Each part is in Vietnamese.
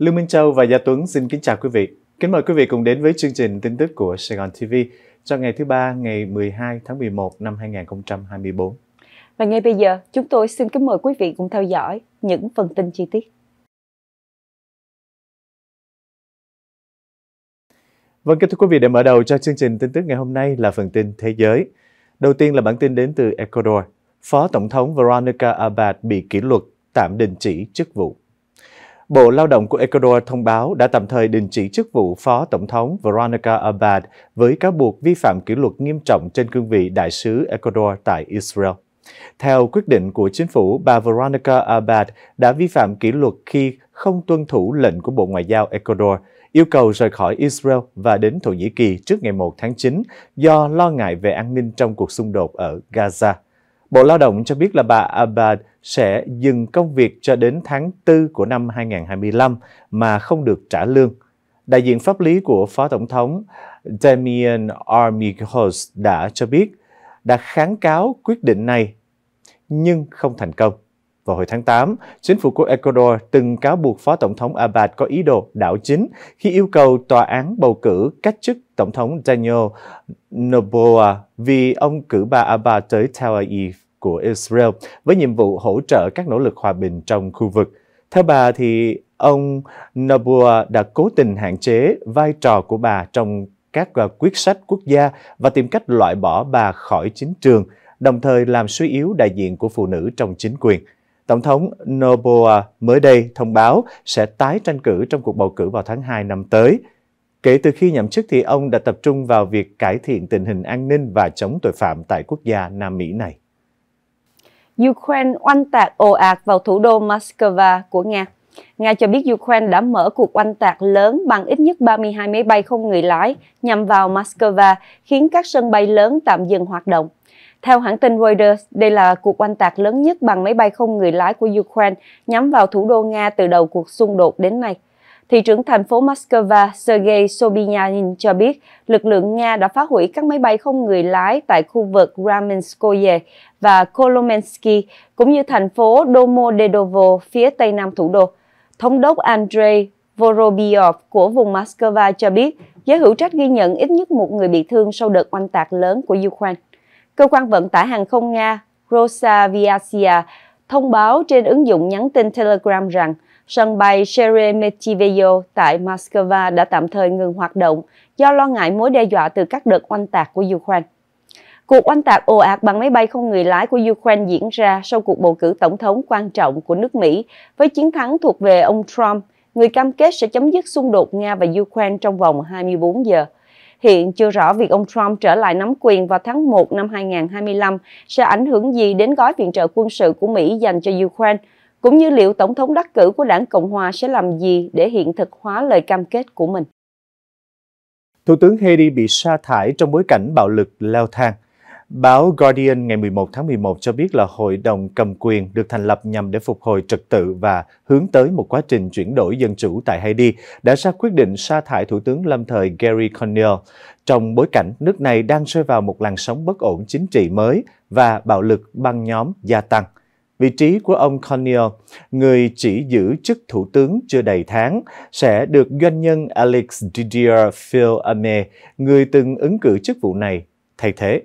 Lương Minh Châu và Gia Tuấn xin kính chào quý vị. Kính mời quý vị cùng đến với chương trình tin tức của Sài Gòn TV cho ngày thứ ba ngày 12 tháng 11 năm 2024. Và ngay bây giờ, chúng tôi xin kính mời quý vị cùng theo dõi những phần tin chi tiết. Vâng, kính thưa quý vị, để mở đầu cho chương trình tin tức ngày hôm nay là phần tin thế giới. Đầu tiên là bản tin đến từ Ecuador. Phó Tổng thống Veronica Abad bị kỷ luật, tạm đình chỉ chức vụ. Bộ Lao động của Ecuador thông báo đã tạm thời đình chỉ chức vụ Phó Tổng thống Veronica Abad với cáo buộc vi phạm kỷ luật nghiêm trọng trên cương vị đại sứ Ecuador tại Israel. Theo quyết định của chính phủ, bà Veronica Abad đã vi phạm kỷ luật khi không tuân thủ lệnh của Bộ Ngoại giao Ecuador, yêu cầu rời khỏi Israel và đến Thổ Nhĩ Kỳ trước ngày 1 tháng 9 do lo ngại về an ninh trong cuộc xung đột ở Gaza. Bộ Lao động cho biết là bà Abad sẽ dừng công việc cho đến tháng 4 của năm 2025 mà không được trả lương. Đại diện pháp lý của Phó Tổng thống Damien Armyhouse đã cho biết đã kháng cáo quyết định này nhưng không thành công. Vào hồi tháng 8, chính phủ của Ecuador từng cáo buộc Phó Tổng thống Abad có ý đồ đảo chính khi yêu cầu tòa án bầu cử cách chức Tổng thống Daniel Noboa vì ông cử bà Abad tới Tel Aviv của Israel với nhiệm vụ hỗ trợ các nỗ lực hòa bình trong khu vực. Theo bà thì ông Noboa đã cố tình hạn chế vai trò của bà trong các à, quyết sách quốc gia và tìm cách loại bỏ bà khỏi chính trường, đồng thời làm suy yếu đại diện của phụ nữ trong chính quyền. Tổng thống Noboa mới đây thông báo sẽ tái tranh cử trong cuộc bầu cử vào tháng 2 năm tới. Kể từ khi nhậm chức thì ông đã tập trung vào việc cải thiện tình hình an ninh và chống tội phạm tại quốc gia Nam Mỹ này. Ukraine oanh tạc ồ ạt vào thủ đô Moscow của Nga. Nga cho biết Ukraine đã mở cuộc oanh tạc lớn bằng ít nhất 32 máy bay không người lái nhằm vào Moscow, khiến các sân bay lớn tạm dừng hoạt động. Theo hãng tin Reuters, đây là cuộc oanh tạc lớn nhất bằng máy bay không người lái của Ukraine nhắm vào thủ đô Nga từ đầu cuộc xung đột đến nay. Thị trưởng thành phố Moscow Sergei Sobyanin cho biết lực lượng Nga đã phá hủy các máy bay không người lái tại khu vực Ramenskoye và Kolomensky, cũng như thành phố Domodedovo phía tây nam thủ đô. Thống đốc Andrei Vorobyov của vùng Moscow cho biết giới hữu trách ghi nhận ít nhất một người bị thương sau đợt oanh tạc lớn của Ukraine. Cơ quan vận tải hàng không Nga Rosaviasia thông báo trên ứng dụng nhắn tin Telegram rằng sân bay Sheremetyevo tại Moscow đã tạm thời ngừng hoạt động do lo ngại mối đe dọa từ các đợt oanh tạc của Ukraine. Cuộc oanh tạc ồ ạt bằng máy bay không người lái của Ukraine diễn ra sau cuộc bầu cử tổng thống quan trọng của nước Mỹ với chiến thắng thuộc về ông Trump, người cam kết sẽ chấm dứt xung đột Nga và Ukraine trong vòng 24 giờ. Hiện chưa rõ việc ông Trump trở lại nắm quyền vào tháng 1 năm 2025 sẽ ảnh hưởng gì đến gói viện trợ quân sự của Mỹ dành cho Ukraine, cũng như liệu Tổng thống đắc cử của đảng Cộng hòa sẽ làm gì để hiện thực hóa lời cam kết của mình. Thủ tướng Haiti bị sa thải trong bối cảnh bạo lực leo thang – Báo Guardian ngày 11 tháng 11 cho biết là hội đồng cầm quyền được thành lập nhằm để phục hồi trật tự và hướng tới một quá trình chuyển đổi dân chủ tại Haiti đã ra quyết định sa thải Thủ tướng lâm thời Gary Conille trong bối cảnh nước này đang rơi vào một làn sóng bất ổn chính trị mới và bạo lực băng nhóm gia tăng. Vị trí của ông Conille, người chỉ giữ chức thủ tướng chưa đầy tháng, sẽ được doanh nhân Alex Didier Phil Ame, người từng ứng cử chức vụ này, thay thế.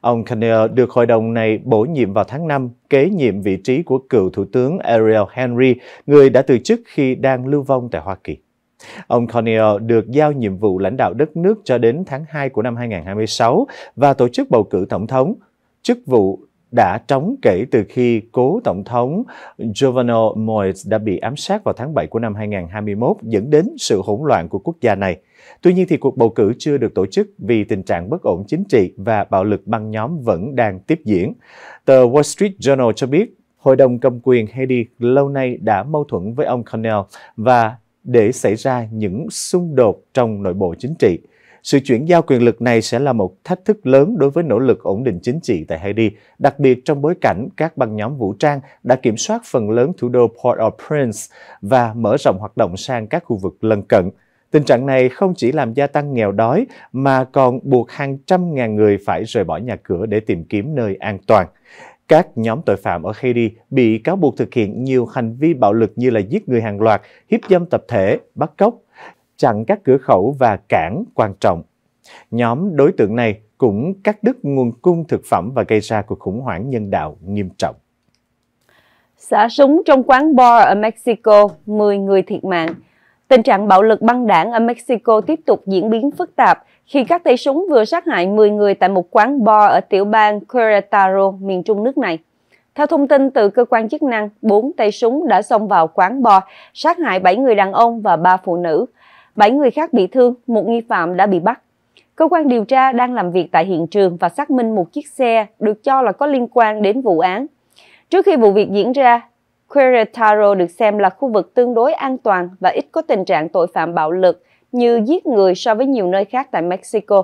Ông Carnell được hội đồng này bổ nhiệm vào tháng 5, kế nhiệm vị trí của cựu Thủ tướng Ariel Henry, người đã từ chức khi đang lưu vong tại Hoa Kỳ. Ông Cornell được giao nhiệm vụ lãnh đạo đất nước cho đến tháng 2 của năm 2026 và tổ chức bầu cử tổng thống, chức vụ đã trống kể từ khi cố tổng thống Giovanni Moïse đã bị ám sát vào tháng 7 của năm 2021 dẫn đến sự hỗn loạn của quốc gia này. Tuy nhiên thì cuộc bầu cử chưa được tổ chức vì tình trạng bất ổn chính trị và bạo lực băng nhóm vẫn đang tiếp diễn. Tờ Wall Street Journal cho biết, Hội đồng cầm quyền Haiti lâu nay đã mâu thuẫn với ông Cornell và để xảy ra những xung đột trong nội bộ chính trị. Sự chuyển giao quyền lực này sẽ là một thách thức lớn đối với nỗ lực ổn định chính trị tại Haiti, đặc biệt trong bối cảnh các băng nhóm vũ trang đã kiểm soát phần lớn thủ đô Port-au-Prince và mở rộng hoạt động sang các khu vực lân cận. Tình trạng này không chỉ làm gia tăng nghèo đói mà còn buộc hàng trăm ngàn người phải rời bỏ nhà cửa để tìm kiếm nơi an toàn. Các nhóm tội phạm ở Haiti bị cáo buộc thực hiện nhiều hành vi bạo lực như là giết người hàng loạt, hiếp dâm tập thể, bắt cóc, chặn các cửa khẩu và cảng quan trọng. Nhóm đối tượng này cũng cắt đứt nguồn cung thực phẩm và gây ra cuộc khủng hoảng nhân đạo nghiêm trọng. Xả súng trong quán bar ở Mexico, 10 người thiệt mạng. Tình trạng bạo lực băng đảng ở Mexico tiếp tục diễn biến phức tạp khi các tay súng vừa sát hại 10 người tại một quán bar ở tiểu bang Querétaro, miền trung nước này. Theo thông tin từ cơ quan chức năng, 4 tay súng đã xông vào quán bar, sát hại 7 người đàn ông và 3 phụ nữ. 7 người khác bị thương, một nghi phạm đã bị bắt. Cơ quan điều tra đang làm việc tại hiện trường và xác minh một chiếc xe được cho là có liên quan đến vụ án. Trước khi vụ việc diễn ra, Querétaro được xem là khu vực tương đối an toàn và ít có tình trạng tội phạm bạo lực như giết người so với nhiều nơi khác tại Mexico.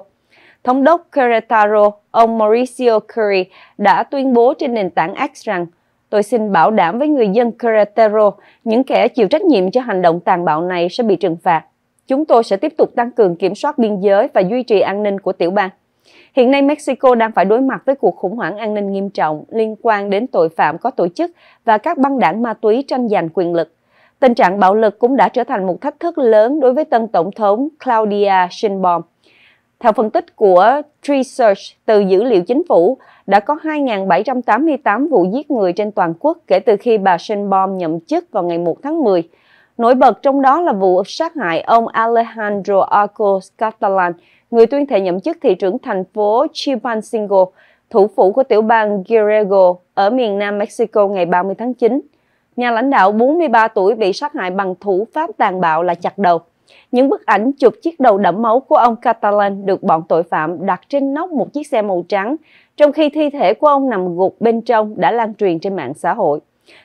Thống đốc Querétaro, ông Mauricio Curry, đã tuyên bố trên nền tảng X rằng Tôi xin bảo đảm với người dân Querétaro, những kẻ chịu trách nhiệm cho hành động tàn bạo này sẽ bị trừng phạt. Chúng tôi sẽ tiếp tục tăng cường kiểm soát biên giới và duy trì an ninh của tiểu bang. Hiện nay, Mexico đang phải đối mặt với cuộc khủng hoảng an ninh nghiêm trọng liên quan đến tội phạm có tổ chức và các băng đảng ma túy tranh giành quyền lực. Tình trạng bạo lực cũng đã trở thành một thách thức lớn đối với tân tổng thống Claudia Sheinbaum. Theo phân tích của Research từ dữ liệu chính phủ, đã có 2.788 vụ giết người trên toàn quốc kể từ khi bà Sheinbaum nhậm chức vào ngày 1 tháng 10. Nổi bật trong đó là vụ sát hại ông Alejandro Arcos Catalan, người tuyên thệ nhậm chức thị trưởng thành phố Chilpancingo, thủ phủ của tiểu bang Guerrero ở miền nam Mexico ngày 30 tháng 9. Nhà lãnh đạo 43 tuổi bị sát hại bằng thủ pháp tàn bạo là chặt đầu. Những bức ảnh chụp chiếc đầu đẫm máu của ông Catalan được bọn tội phạm đặt trên nóc một chiếc xe màu trắng, trong khi thi thể của ông nằm gục bên trong đã lan truyền trên mạng xã hội.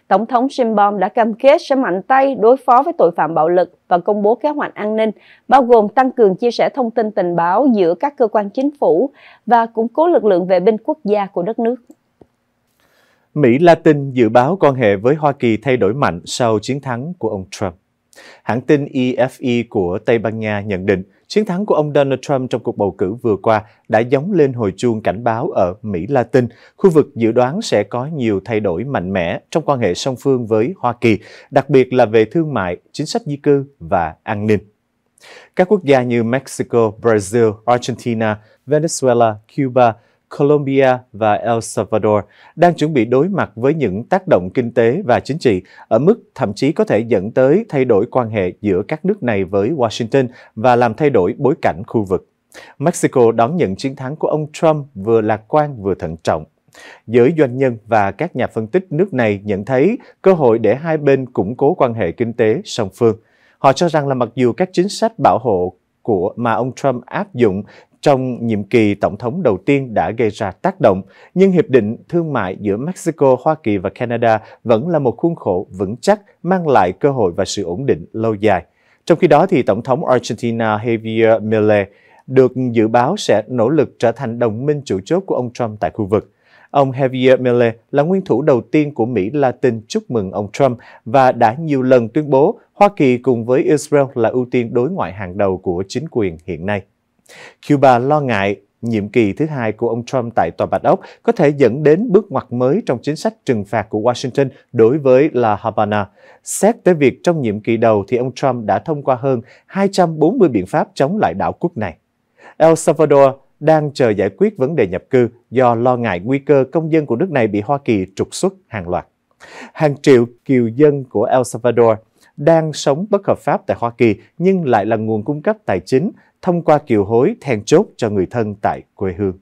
Tổng thống Shinbom đã cam kết sẽ mạnh tay đối phó với tội phạm bạo lực và công bố kế hoạch an ninh, bao gồm tăng cường chia sẻ thông tin tình báo giữa các cơ quan chính phủ và củng cố lực lượng vệ binh quốc gia của đất nước. Mỹ Latin dự báo quan hệ với Hoa Kỳ thay đổi mạnh sau chiến thắng của ông Trump. Hãng tin EFE e của Tây Ban Nha nhận định Chiến thắng của ông Donald Trump trong cuộc bầu cử vừa qua đã giống lên hồi chuông cảnh báo ở Mỹ Latin, khu vực dự đoán sẽ có nhiều thay đổi mạnh mẽ trong quan hệ song phương với Hoa Kỳ, đặc biệt là về thương mại, chính sách di cư và an ninh. Các quốc gia như Mexico, Brazil, Argentina, Venezuela, Cuba – Colombia và El Salvador đang chuẩn bị đối mặt với những tác động kinh tế và chính trị ở mức thậm chí có thể dẫn tới thay đổi quan hệ giữa các nước này với Washington và làm thay đổi bối cảnh khu vực. Mexico đón nhận chiến thắng của ông Trump vừa lạc quan vừa thận trọng. Giới doanh nhân và các nhà phân tích nước này nhận thấy cơ hội để hai bên củng cố quan hệ kinh tế song phương. Họ cho rằng là mặc dù các chính sách bảo hộ của mà ông Trump áp dụng trong nhiệm kỳ tổng thống đầu tiên đã gây ra tác động, nhưng hiệp định thương mại giữa Mexico, Hoa Kỳ và Canada vẫn là một khuôn khổ vững chắc mang lại cơ hội và sự ổn định lâu dài. Trong khi đó, thì Tổng thống Argentina Javier Milei được dự báo sẽ nỗ lực trở thành đồng minh chủ chốt của ông Trump tại khu vực. Ông Javier Milei là nguyên thủ đầu tiên của Mỹ Latin chúc mừng ông Trump và đã nhiều lần tuyên bố Hoa Kỳ cùng với Israel là ưu tiên đối ngoại hàng đầu của chính quyền hiện nay. Cuba lo ngại nhiệm kỳ thứ hai của ông Trump tại Tòa Bạch Ốc có thể dẫn đến bước ngoặt mới trong chính sách trừng phạt của Washington đối với La Habana. Xét tới việc trong nhiệm kỳ đầu thì ông Trump đã thông qua hơn 240 biện pháp chống lại đảo quốc này. El Salvador đang chờ giải quyết vấn đề nhập cư do lo ngại nguy cơ công dân của nước này bị Hoa Kỳ trục xuất hàng loạt. Hàng triệu kiều dân của El Salvador đang sống bất hợp pháp tại Hoa Kỳ nhưng lại là nguồn cung cấp tài chính, thông qua kiều hối then chốt cho người thân tại quê hương.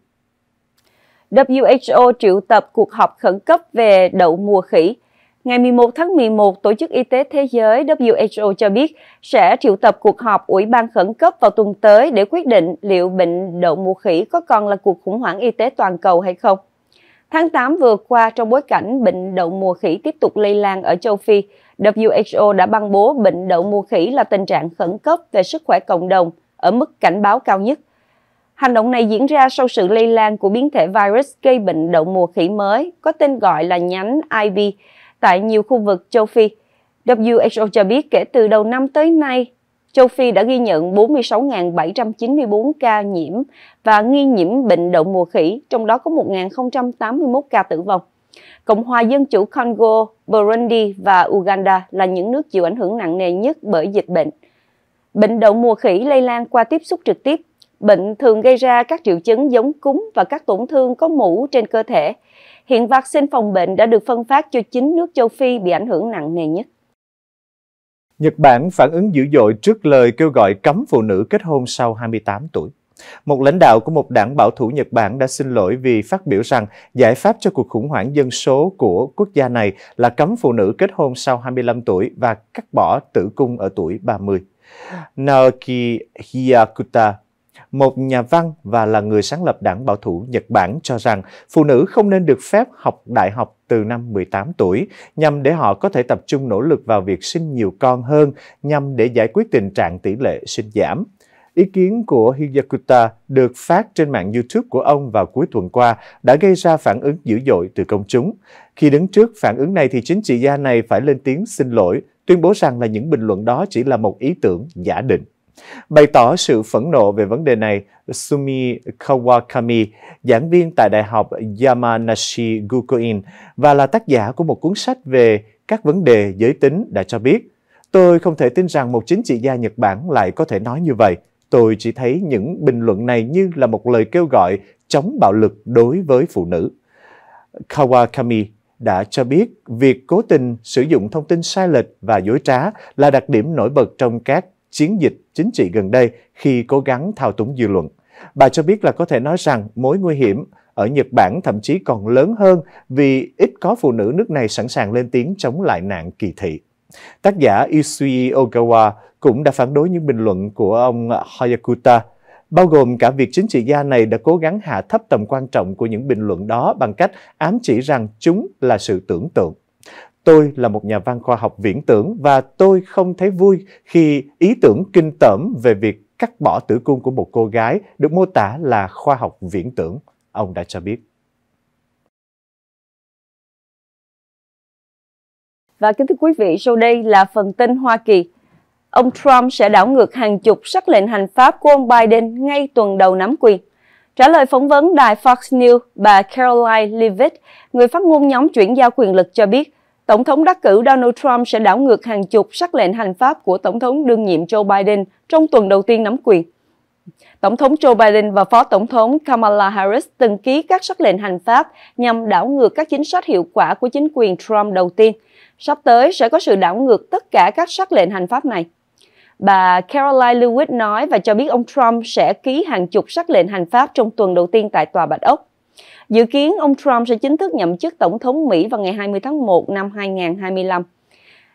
WHO triệu tập cuộc họp khẩn cấp về đậu mùa khỉ. Ngày 11 tháng 11, Tổ chức Y tế Thế giới WHO cho biết sẽ triệu tập cuộc họp Ủy ban khẩn cấp vào tuần tới để quyết định liệu bệnh đậu mùa khỉ có còn là cuộc khủng hoảng y tế toàn cầu hay không. Tháng 8 vừa qua, trong bối cảnh bệnh đậu mùa khỉ tiếp tục lây lan ở châu Phi, WHO đã ban bố bệnh đậu mùa khỉ là tình trạng khẩn cấp về sức khỏe cộng đồng ở mức cảnh báo cao nhất. Hành động này diễn ra sau sự lây lan của biến thể virus gây bệnh đậu mùa khỉ mới có tên gọi là nhánh IV tại nhiều khu vực châu Phi. WHO cho biết kể từ đầu năm tới nay, châu Phi đã ghi nhận 46.794 ca nhiễm và nghi nhiễm bệnh đậu mùa khỉ, trong đó có 1.081 ca tử vong. Cộng hòa Dân chủ Congo, Burundi và Uganda là những nước chịu ảnh hưởng nặng nề nhất bởi dịch bệnh. Bệnh đậu mùa khỉ lây lan qua tiếp xúc trực tiếp. Bệnh thường gây ra các triệu chứng giống cúm và các tổn thương có mũ trên cơ thể. Hiện vaccine phòng bệnh đã được phân phát cho chính nước châu Phi bị ảnh hưởng nặng nề nhất. Nhật Bản phản ứng dữ dội trước lời kêu gọi cấm phụ nữ kết hôn sau 28 tuổi. Một lãnh đạo của một đảng bảo thủ Nhật Bản đã xin lỗi vì phát biểu rằng giải pháp cho cuộc khủng hoảng dân số của quốc gia này là cấm phụ nữ kết hôn sau 25 tuổi và cắt bỏ tử cung ở tuổi 30. Naoki Hiyakuta, một nhà văn và là người sáng lập đảng bảo thủ Nhật Bản cho rằng phụ nữ không nên được phép học đại học từ năm 18 tuổi nhằm để họ có thể tập trung nỗ lực vào việc sinh nhiều con hơn nhằm để giải quyết tình trạng tỷ lệ sinh giảm. Ý kiến của Hiyakuta được phát trên mạng YouTube của ông vào cuối tuần qua đã gây ra phản ứng dữ dội từ công chúng. Khi đứng trước phản ứng này thì chính trị gia này phải lên tiếng xin lỗi tuyên bố rằng là những bình luận đó chỉ là một ý tưởng giả định. Bày tỏ sự phẫn nộ về vấn đề này, Sumi Kawakami, giảng viên tại Đại học Yamanashi Gukuen và là tác giả của một cuốn sách về các vấn đề giới tính đã cho biết, Tôi không thể tin rằng một chính trị gia Nhật Bản lại có thể nói như vậy. Tôi chỉ thấy những bình luận này như là một lời kêu gọi chống bạo lực đối với phụ nữ. Kawakami đã cho biết việc cố tình sử dụng thông tin sai lệch và dối trá là đặc điểm nổi bật trong các chiến dịch chính trị gần đây khi cố gắng thao túng dư luận. Bà cho biết là có thể nói rằng mối nguy hiểm ở Nhật Bản thậm chí còn lớn hơn vì ít có phụ nữ nước này sẵn sàng lên tiếng chống lại nạn kỳ thị. Tác giả Isui Ogawa cũng đã phản đối những bình luận của ông Hayakuta bao gồm cả việc chính trị gia này đã cố gắng hạ thấp tầm quan trọng của những bình luận đó bằng cách ám chỉ rằng chúng là sự tưởng tượng. Tôi là một nhà văn khoa học viễn tưởng và tôi không thấy vui khi ý tưởng kinh tởm về việc cắt bỏ tử cung của một cô gái được mô tả là khoa học viễn tưởng, ông đã cho biết. Và kính thưa quý vị, sau đây là phần tin Hoa Kỳ ông Trump sẽ đảo ngược hàng chục sắc lệnh hành pháp của ông Biden ngay tuần đầu nắm quyền. Trả lời phỏng vấn đài Fox News, bà Caroline Leavitt, người phát ngôn nhóm chuyển giao quyền lực cho biết, Tổng thống đắc cử Donald Trump sẽ đảo ngược hàng chục sắc lệnh hành pháp của Tổng thống đương nhiệm Joe Biden trong tuần đầu tiên nắm quyền. Tổng thống Joe Biden và Phó Tổng thống Kamala Harris từng ký các sắc lệnh hành pháp nhằm đảo ngược các chính sách hiệu quả của chính quyền Trump đầu tiên. Sắp tới sẽ có sự đảo ngược tất cả các sắc lệnh hành pháp này. Bà Caroline Lewis nói và cho biết ông Trump sẽ ký hàng chục sắc lệnh hành pháp trong tuần đầu tiên tại Tòa Bạch Ốc. Dự kiến ông Trump sẽ chính thức nhậm chức Tổng thống Mỹ vào ngày 20 tháng 1 năm 2025.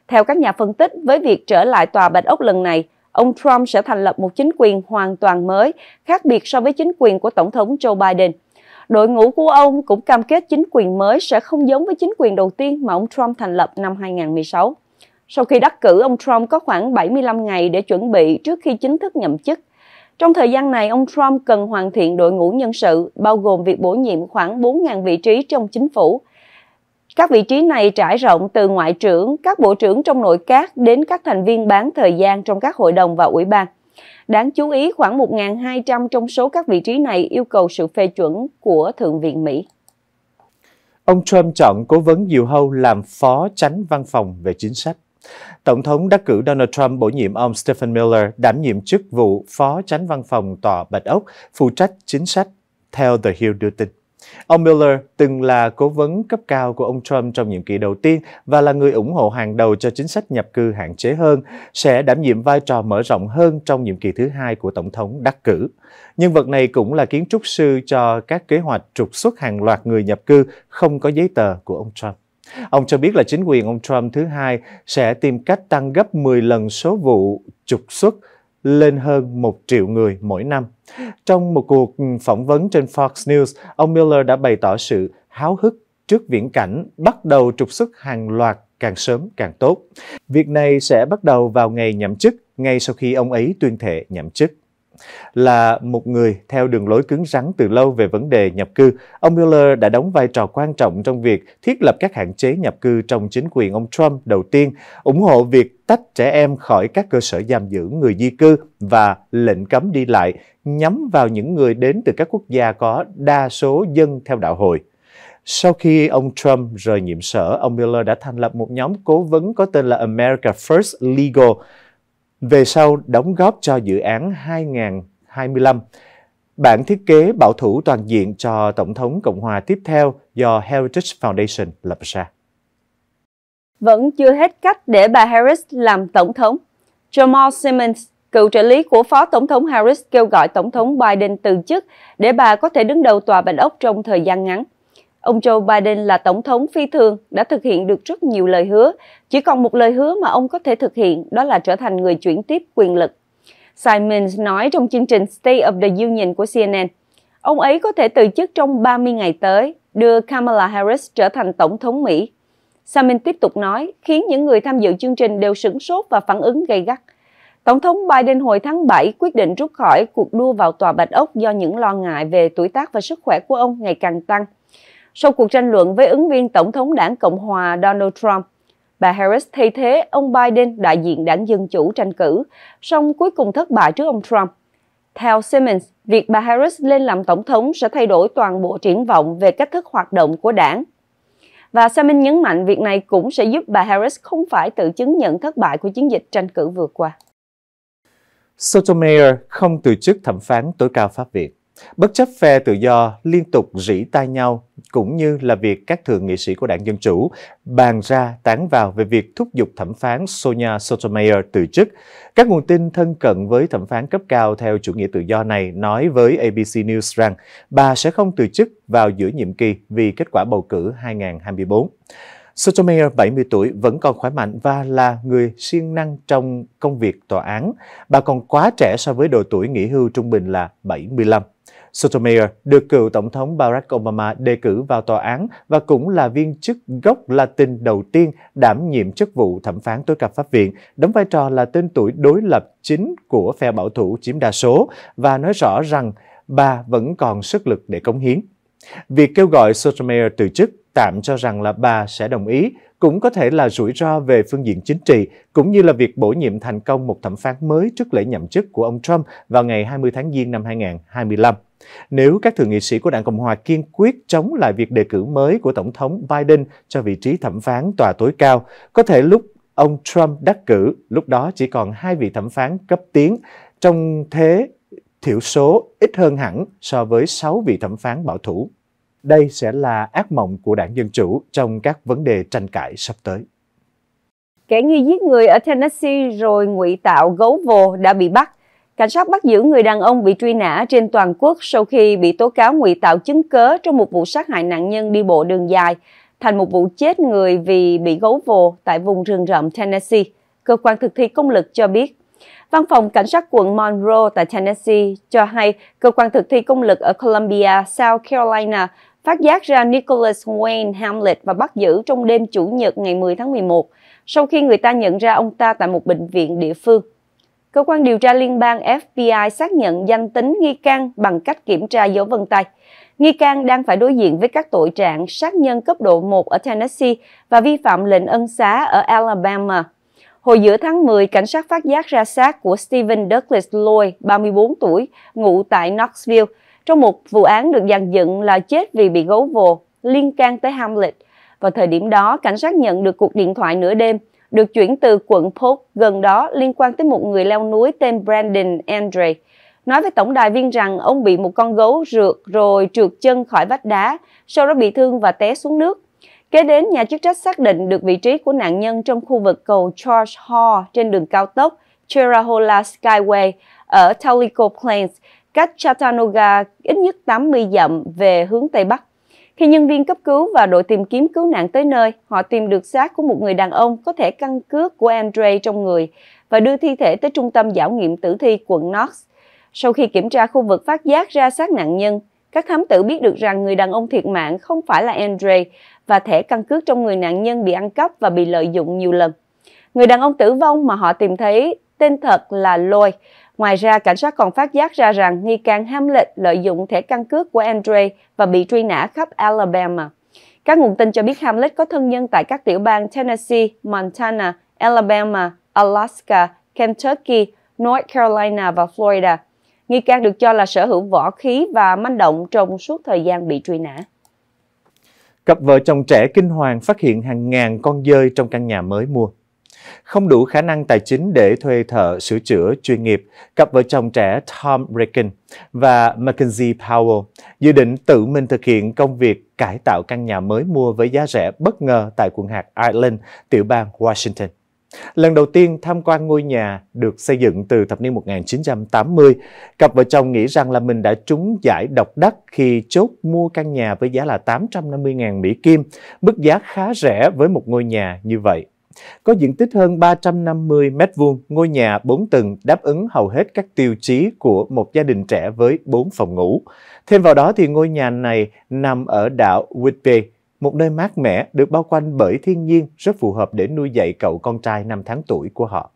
Theo các nhà phân tích, với việc trở lại Tòa Bạch Ốc lần này, ông Trump sẽ thành lập một chính quyền hoàn toàn mới, khác biệt so với chính quyền của Tổng thống Joe Biden. Đội ngũ của ông cũng cam kết chính quyền mới sẽ không giống với chính quyền đầu tiên mà ông Trump thành lập năm 2016. Sau khi đắc cử, ông Trump có khoảng 75 ngày để chuẩn bị trước khi chính thức nhậm chức. Trong thời gian này, ông Trump cần hoàn thiện đội ngũ nhân sự, bao gồm việc bổ nhiệm khoảng 4.000 vị trí trong chính phủ. Các vị trí này trải rộng từ ngoại trưởng, các bộ trưởng trong nội các đến các thành viên bán thời gian trong các hội đồng và ủy ban. Đáng chú ý, khoảng 1.200 trong số các vị trí này yêu cầu sự phê chuẩn của Thượng viện Mỹ. Ông Trump chọn cố vấn Diều Hâu làm phó tránh văn phòng về chính sách. Tổng thống đắc cử Donald Trump bổ nhiệm ông Stephen Miller đảm nhiệm chức vụ Phó Tránh Văn phòng Tòa Bạch Ốc, phụ trách chính sách, theo The Hill đưa tin. Ông Miller từng là cố vấn cấp cao của ông Trump trong nhiệm kỳ đầu tiên và là người ủng hộ hàng đầu cho chính sách nhập cư hạn chế hơn, sẽ đảm nhiệm vai trò mở rộng hơn trong nhiệm kỳ thứ hai của Tổng thống đắc cử. Nhân vật này cũng là kiến trúc sư cho các kế hoạch trục xuất hàng loạt người nhập cư không có giấy tờ của ông Trump. Ông cho biết là chính quyền ông Trump thứ hai sẽ tìm cách tăng gấp 10 lần số vụ trục xuất lên hơn 1 triệu người mỗi năm. Trong một cuộc phỏng vấn trên Fox News, ông Miller đã bày tỏ sự háo hức trước viễn cảnh bắt đầu trục xuất hàng loạt càng sớm càng tốt. Việc này sẽ bắt đầu vào ngày nhậm chức, ngay sau khi ông ấy tuyên thệ nhậm chức. Là một người theo đường lối cứng rắn từ lâu về vấn đề nhập cư, ông Mueller đã đóng vai trò quan trọng trong việc thiết lập các hạn chế nhập cư trong chính quyền ông Trump đầu tiên, ủng hộ việc tách trẻ em khỏi các cơ sở giam giữ người di cư và lệnh cấm đi lại nhắm vào những người đến từ các quốc gia có đa số dân theo đạo hồi. Sau khi ông Trump rời nhiệm sở, ông Mueller đã thành lập một nhóm cố vấn có tên là America First Legal, về sau đóng góp cho dự án 2025. Bản thiết kế bảo thủ toàn diện cho Tổng thống Cộng hòa tiếp theo do Heritage Foundation lập ra. Vẫn chưa hết cách để bà Harris làm Tổng thống. Jamal Simmons, cựu trợ lý của Phó Tổng thống Harris kêu gọi Tổng thống Biden từ chức để bà có thể đứng đầu tòa bạch ốc trong thời gian ngắn. Ông Joe Biden là tổng thống phi thường, đã thực hiện được rất nhiều lời hứa. Chỉ còn một lời hứa mà ông có thể thực hiện, đó là trở thành người chuyển tiếp quyền lực. Simons nói trong chương trình State of the Union của CNN. Ông ấy có thể từ chức trong 30 ngày tới, đưa Kamala Harris trở thành tổng thống Mỹ. Simon tiếp tục nói, khiến những người tham dự chương trình đều sửng sốt và phản ứng gay gắt. Tổng thống Biden hồi tháng 7 quyết định rút khỏi cuộc đua vào Tòa Bạch Ốc do những lo ngại về tuổi tác và sức khỏe của ông ngày càng tăng. Sau cuộc tranh luận với ứng viên Tổng thống đảng Cộng hòa Donald Trump, bà Harris thay thế ông Biden đại diện đảng Dân Chủ tranh cử, song cuối cùng thất bại trước ông Trump. Theo Simmons, việc bà Harris lên làm tổng thống sẽ thay đổi toàn bộ triển vọng về cách thức hoạt động của đảng. Và Simmons nhấn mạnh việc này cũng sẽ giúp bà Harris không phải tự chứng nhận thất bại của chiến dịch tranh cử vừa qua. Sotomayor không từ chức thẩm phán tối cao Pháp Việt Bất chấp phe tự do liên tục rỉ tai nhau, cũng như là việc các thượng nghị sĩ của đảng Dân Chủ bàn ra tán vào về việc thúc giục thẩm phán Sonia Sotomayor từ chức, các nguồn tin thân cận với thẩm phán cấp cao theo chủ nghĩa tự do này nói với ABC News rằng bà sẽ không từ chức vào giữa nhiệm kỳ vì kết quả bầu cử 2024. Sotomayor, 70 tuổi, vẫn còn khỏe mạnh và là người siêng năng trong công việc tòa án. Bà còn quá trẻ so với độ tuổi nghỉ hưu trung bình là 75. Sotomayor được cựu Tổng thống Barack Obama đề cử vào tòa án và cũng là viên chức gốc Latin đầu tiên đảm nhiệm chức vụ thẩm phán tối cao pháp viện, đóng vai trò là tên tuổi đối lập chính của phe bảo thủ chiếm đa số và nói rõ rằng bà vẫn còn sức lực để cống hiến. Việc kêu gọi Sotomayor từ chức tạm cho rằng là bà sẽ đồng ý, cũng có thể là rủi ro về phương diện chính trị, cũng như là việc bổ nhiệm thành công một thẩm phán mới trước lễ nhậm chức của ông Trump vào ngày 20 tháng Giêng năm 2025. Nếu các thượng nghị sĩ của Đảng Cộng hòa kiên quyết chống lại việc đề cử mới của Tổng thống Biden cho vị trí thẩm phán tòa tối cao, có thể lúc ông Trump đắc cử, lúc đó chỉ còn hai vị thẩm phán cấp tiến, trong thế thiểu số ít hơn hẳn so với sáu vị thẩm phán bảo thủ. Đây sẽ là ác mộng của đảng Dân Chủ trong các vấn đề tranh cãi sắp tới. Kẻ nghi giết người ở Tennessee rồi ngụy tạo gấu vồ đã bị bắt Cảnh sát bắt giữ người đàn ông bị truy nã trên toàn quốc sau khi bị tố cáo ngụy tạo chứng cớ trong một vụ sát hại nạn nhân đi bộ đường dài thành một vụ chết người vì bị gấu vồ tại vùng rừng rậm Tennessee. Cơ quan thực thi công lực cho biết, Văn phòng Cảnh sát quận Monroe tại Tennessee cho hay cơ quan thực thi công lực ở Columbia, South Carolina phát giác ra Nicholas Wayne Hamlet và bắt giữ trong đêm Chủ nhật ngày 10 tháng 11 sau khi người ta nhận ra ông ta tại một bệnh viện địa phương. Cơ quan điều tra liên bang FBI xác nhận danh tính nghi can bằng cách kiểm tra dấu vân tay. Nghi can đang phải đối diện với các tội trạng sát nhân cấp độ 1 ở Tennessee và vi phạm lệnh ân xá ở Alabama. Hồi giữa tháng 10, cảnh sát phát giác ra xác của Stephen Douglas Lloyd, 34 tuổi, ngụ tại Knoxville, trong một vụ án được dàn dựng là chết vì bị gấu vồ liên can tới Hamlet. Vào thời điểm đó, cảnh sát nhận được cuộc điện thoại nửa đêm được chuyển từ quận Polk gần đó liên quan tới một người leo núi tên Brandon Andre. Nói với tổng đài viên rằng ông bị một con gấu rượt rồi trượt chân khỏi vách đá, sau đó bị thương và té xuống nước. Kế đến, nhà chức trách xác định được vị trí của nạn nhân trong khu vực cầu George Hall trên đường cao tốc Cherahola Skyway ở Talico Plains, cách Chattanooga ít nhất 80 dặm về hướng Tây Bắc. Khi nhân viên cấp cứu và đội tìm kiếm cứu nạn tới nơi, họ tìm được xác của một người đàn ông có thể căn cước của Andre trong người và đưa thi thể tới trung tâm giảo nghiệm tử thi quận Knox. Sau khi kiểm tra khu vực phát giác ra xác nạn nhân, các thám tử biết được rằng người đàn ông thiệt mạng không phải là Andre và thẻ căn cước trong người nạn nhân bị ăn cắp và bị lợi dụng nhiều lần. Người đàn ông tử vong mà họ tìm thấy tên thật là Lloyd Ngoài ra, cảnh sát còn phát giác ra rằng nghi can hamlet lợi dụng thẻ căn cước của Andre và bị truy nã khắp Alabama. Các nguồn tin cho biết Hamlet có thân nhân tại các tiểu bang Tennessee, Montana, Alabama, Alaska, Kentucky, North Carolina và Florida. Nghi can được cho là sở hữu vũ khí và manh động trong suốt thời gian bị truy nã. Cặp vợ chồng trẻ kinh hoàng phát hiện hàng ngàn con dơi trong căn nhà mới mua. Không đủ khả năng tài chính để thuê thợ sửa chữa chuyên nghiệp, cặp vợ chồng trẻ Tom Reagan và Mackenzie Powell dự định tự mình thực hiện công việc cải tạo căn nhà mới mua với giá rẻ bất ngờ tại quận hạt Island, tiểu bang Washington. Lần đầu tiên tham quan ngôi nhà được xây dựng từ thập niên 1980, cặp vợ chồng nghĩ rằng là mình đã trúng giải độc đắc khi chốt mua căn nhà với giá là 850.000 Mỹ Kim, mức giá khá rẻ với một ngôi nhà như vậy. Có diện tích hơn 350 m2, ngôi nhà 4 tầng đáp ứng hầu hết các tiêu chí của một gia đình trẻ với 4 phòng ngủ. Thêm vào đó thì ngôi nhà này nằm ở đảo Whitby, một nơi mát mẻ được bao quanh bởi thiên nhiên rất phù hợp để nuôi dạy cậu con trai 5 tháng tuổi của họ.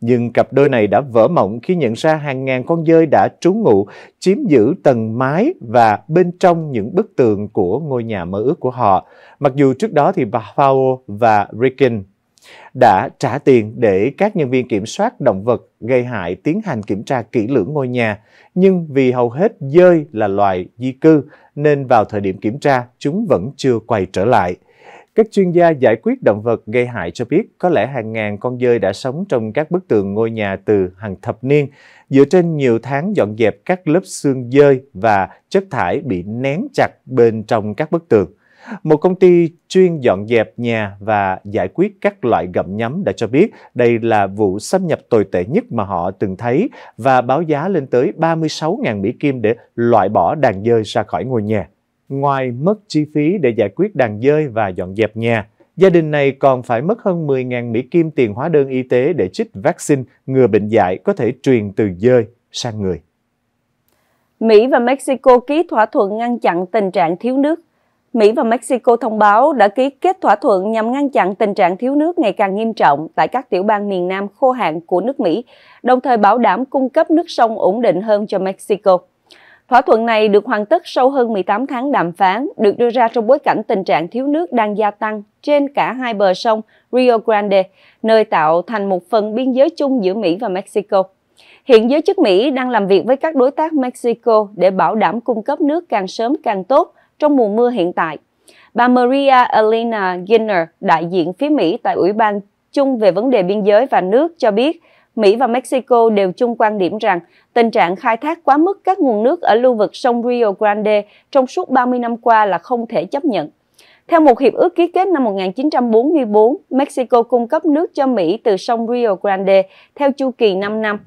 Nhưng cặp đôi này đã vỡ mộng khi nhận ra hàng ngàn con dơi đã trú ngụ, chiếm giữ tầng mái và bên trong những bức tường của ngôi nhà mơ ước của họ. Mặc dù trước đó thì Paolo và Ricken đã trả tiền để các nhân viên kiểm soát động vật gây hại tiến hành kiểm tra kỹ lưỡng ngôi nhà, nhưng vì hầu hết dơi là loài di cư nên vào thời điểm kiểm tra chúng vẫn chưa quay trở lại. Các chuyên gia giải quyết động vật gây hại cho biết có lẽ hàng ngàn con dơi đã sống trong các bức tường ngôi nhà từ hàng thập niên, dựa trên nhiều tháng dọn dẹp các lớp xương dơi và chất thải bị nén chặt bên trong các bức tường. Một công ty chuyên dọn dẹp nhà và giải quyết các loại gặm nhấm đã cho biết đây là vụ xâm nhập tồi tệ nhất mà họ từng thấy và báo giá lên tới 36.000 Mỹ Kim để loại bỏ đàn dơi ra khỏi ngôi nhà. Ngoài mất chi phí để giải quyết đàn dơi và dọn dẹp nhà, gia đình này còn phải mất hơn 10.000 Mỹ Kim tiền hóa đơn y tế để chích vaccine ngừa bệnh dạy có thể truyền từ dơi sang người. Mỹ và Mexico ký thỏa thuận ngăn chặn tình trạng thiếu nước Mỹ và Mexico thông báo đã ký kết thỏa thuận nhằm ngăn chặn tình trạng thiếu nước ngày càng nghiêm trọng tại các tiểu bang miền Nam khô hạn của nước Mỹ, đồng thời bảo đảm cung cấp nước sông ổn định hơn cho Mexico. Thỏa thuận này được hoàn tất sau hơn 18 tháng đàm phán, được đưa ra trong bối cảnh tình trạng thiếu nước đang gia tăng trên cả hai bờ sông Rio Grande, nơi tạo thành một phần biên giới chung giữa Mỹ và Mexico. Hiện giới chức Mỹ đang làm việc với các đối tác Mexico để bảo đảm cung cấp nước càng sớm càng tốt trong mùa mưa hiện tại. Bà Maria Elena Ginner, đại diện phía Mỹ tại Ủy ban chung về vấn đề biên giới và nước cho biết, Mỹ và Mexico đều chung quan điểm rằng tình trạng khai thác quá mức các nguồn nước ở lưu vực sông Rio Grande trong suốt 30 năm qua là không thể chấp nhận. Theo một hiệp ước ký kết năm 1944, Mexico cung cấp nước cho Mỹ từ sông Rio Grande theo chu kỳ 5 năm.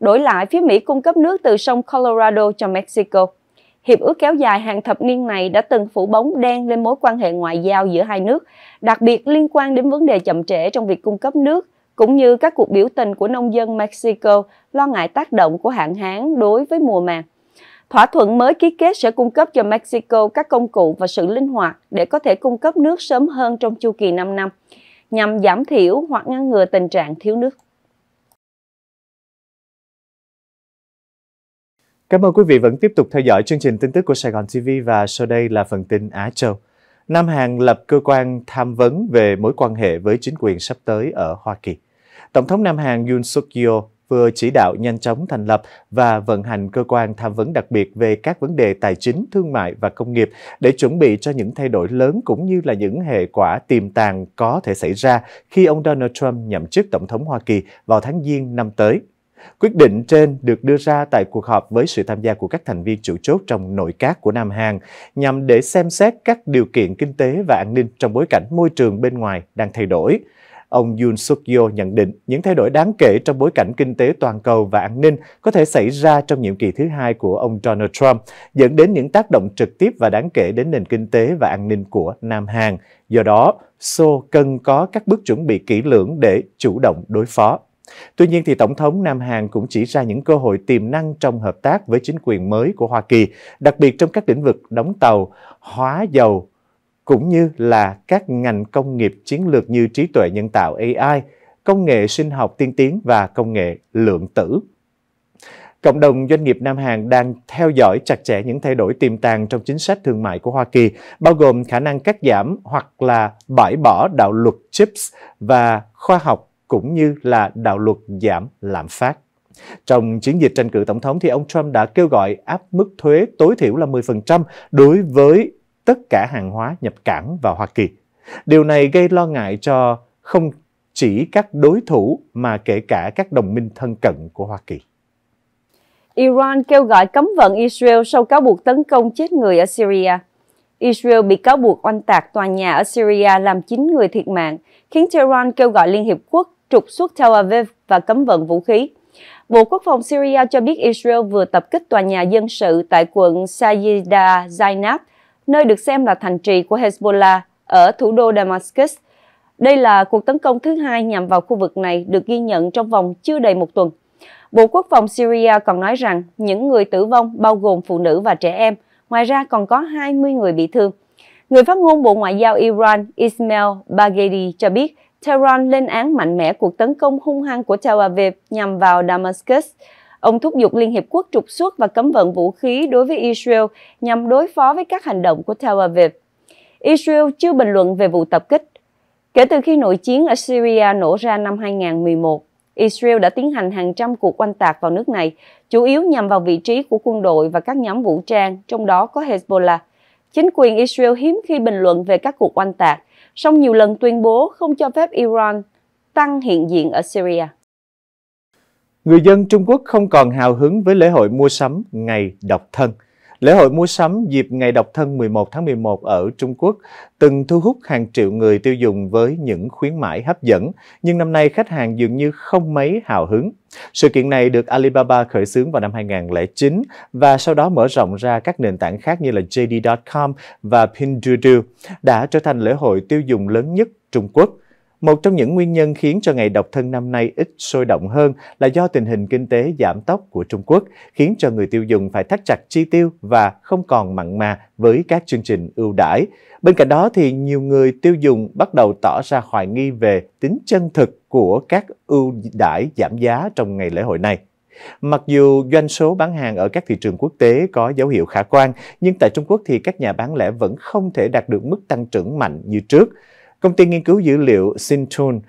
Đổi lại, phía Mỹ cung cấp nước từ sông Colorado cho Mexico hiệp ước kéo dài hàng thập niên này đã từng phủ bóng đen lên mối quan hệ ngoại giao giữa hai nước, đặc biệt liên quan đến vấn đề chậm trễ trong việc cung cấp nước, cũng như các cuộc biểu tình của nông dân Mexico lo ngại tác động của hạn hán đối với mùa màng. Thỏa thuận mới ký kết sẽ cung cấp cho Mexico các công cụ và sự linh hoạt để có thể cung cấp nước sớm hơn trong chu kỳ 5 năm, nhằm giảm thiểu hoặc ngăn ngừa tình trạng thiếu nước. Cảm ơn quý vị vẫn tiếp tục theo dõi chương trình tin tức của Sài Gòn TV và sau đây là phần tin Á Châu. Nam Hàn lập cơ quan tham vấn về mối quan hệ với chính quyền sắp tới ở Hoa Kỳ. Tổng thống Nam Hàn Yoon suk yeol vừa chỉ đạo nhanh chóng thành lập và vận hành cơ quan tham vấn đặc biệt về các vấn đề tài chính, thương mại và công nghiệp để chuẩn bị cho những thay đổi lớn cũng như là những hệ quả tiềm tàng có thể xảy ra khi ông Donald Trump nhậm chức Tổng thống Hoa Kỳ vào tháng Giêng năm tới. Quyết định trên được đưa ra tại cuộc họp với sự tham gia của các thành viên chủ chốt trong nội các của Nam Hàn nhằm để xem xét các điều kiện kinh tế và an ninh trong bối cảnh môi trường bên ngoài đang thay đổi. Ông Yoon suk yeol nhận định những thay đổi đáng kể trong bối cảnh kinh tế toàn cầu và an ninh có thể xảy ra trong nhiệm kỳ thứ hai của ông Donald Trump, dẫn đến những tác động trực tiếp và đáng kể đến nền kinh tế và an ninh của Nam Hàn. Do đó, Seoul cần có các bước chuẩn bị kỹ lưỡng để chủ động đối phó. Tuy nhiên, thì Tổng thống Nam Hàn cũng chỉ ra những cơ hội tiềm năng trong hợp tác với chính quyền mới của Hoa Kỳ, đặc biệt trong các lĩnh vực đóng tàu, hóa dầu, cũng như là các ngành công nghiệp chiến lược như trí tuệ nhân tạo AI, công nghệ sinh học tiên tiến và công nghệ lượng tử. Cộng đồng doanh nghiệp Nam Hàn đang theo dõi chặt chẽ những thay đổi tiềm tàng trong chính sách thương mại của Hoa Kỳ, bao gồm khả năng cắt giảm hoặc là bãi bỏ đạo luật CHIPS và khoa học cũng như là đạo luật giảm lạm phát. Trong chiến dịch tranh cử tổng thống thì ông Trump đã kêu gọi áp mức thuế tối thiểu là 10% đối với tất cả hàng hóa nhập cảng vào Hoa Kỳ. Điều này gây lo ngại cho không chỉ các đối thủ mà kể cả các đồng minh thân cận của Hoa Kỳ. Iran kêu gọi cấm vận Israel sau cáo buộc tấn công chết người ở Syria. Israel bị cáo buộc oanh tạc tòa nhà ở Syria làm 9 người thiệt mạng, khiến Tehran kêu gọi Liên Hiệp Quốc trục xuất Tel Aviv và cấm vận vũ khí. Bộ Quốc phòng Syria cho biết Israel vừa tập kích tòa nhà dân sự tại quận Sayida Zainab, nơi được xem là thành trì của Hezbollah ở thủ đô Damascus. Đây là cuộc tấn công thứ hai nhằm vào khu vực này được ghi nhận trong vòng chưa đầy một tuần. Bộ Quốc phòng Syria còn nói rằng những người tử vong bao gồm phụ nữ và trẻ em, ngoài ra còn có 20 người bị thương. Người phát ngôn Bộ Ngoại giao Iran Ismail Bagheri cho biết Tehran lên án mạnh mẽ cuộc tấn công hung hăng của Tel Aviv nhằm vào Damascus. Ông thúc giục Liên Hiệp Quốc trục xuất và cấm vận vũ khí đối với Israel nhằm đối phó với các hành động của Tel Aviv. Israel chưa bình luận về vụ tập kích. Kể từ khi nội chiến ở Syria nổ ra năm 2011, Israel đã tiến hành hàng trăm cuộc oanh tạc vào nước này, chủ yếu nhằm vào vị trí của quân đội và các nhóm vũ trang, trong đó có Hezbollah. Chính quyền Israel hiếm khi bình luận về các cuộc oanh tạc, song nhiều lần tuyên bố không cho phép Iran tăng hiện diện ở Syria. Người dân Trung Quốc không còn hào hứng với lễ hội mua sắm ngày độc thân – Lễ hội mua sắm dịp ngày độc thân 11 tháng 11 ở Trung Quốc từng thu hút hàng triệu người tiêu dùng với những khuyến mãi hấp dẫn, nhưng năm nay khách hàng dường như không mấy hào hứng. Sự kiện này được Alibaba khởi xướng vào năm 2009 và sau đó mở rộng ra các nền tảng khác như là JD.com và Pinduoduo đã trở thành lễ hội tiêu dùng lớn nhất Trung Quốc – một trong những nguyên nhân khiến cho ngày độc thân năm nay ít sôi động hơn là do tình hình kinh tế giảm tốc của Trung Quốc, khiến cho người tiêu dùng phải thắt chặt chi tiêu và không còn mặn mà với các chương trình ưu đãi. Bên cạnh đó thì nhiều người tiêu dùng bắt đầu tỏ ra hoài nghi về tính chân thực của các ưu đãi giảm giá trong ngày lễ hội này. Mặc dù doanh số bán hàng ở các thị trường quốc tế có dấu hiệu khả quan, nhưng tại Trung Quốc thì các nhà bán lẻ vẫn không thể đạt được mức tăng trưởng mạnh như trước. Công ty nghiên cứu dữ liệu Sintun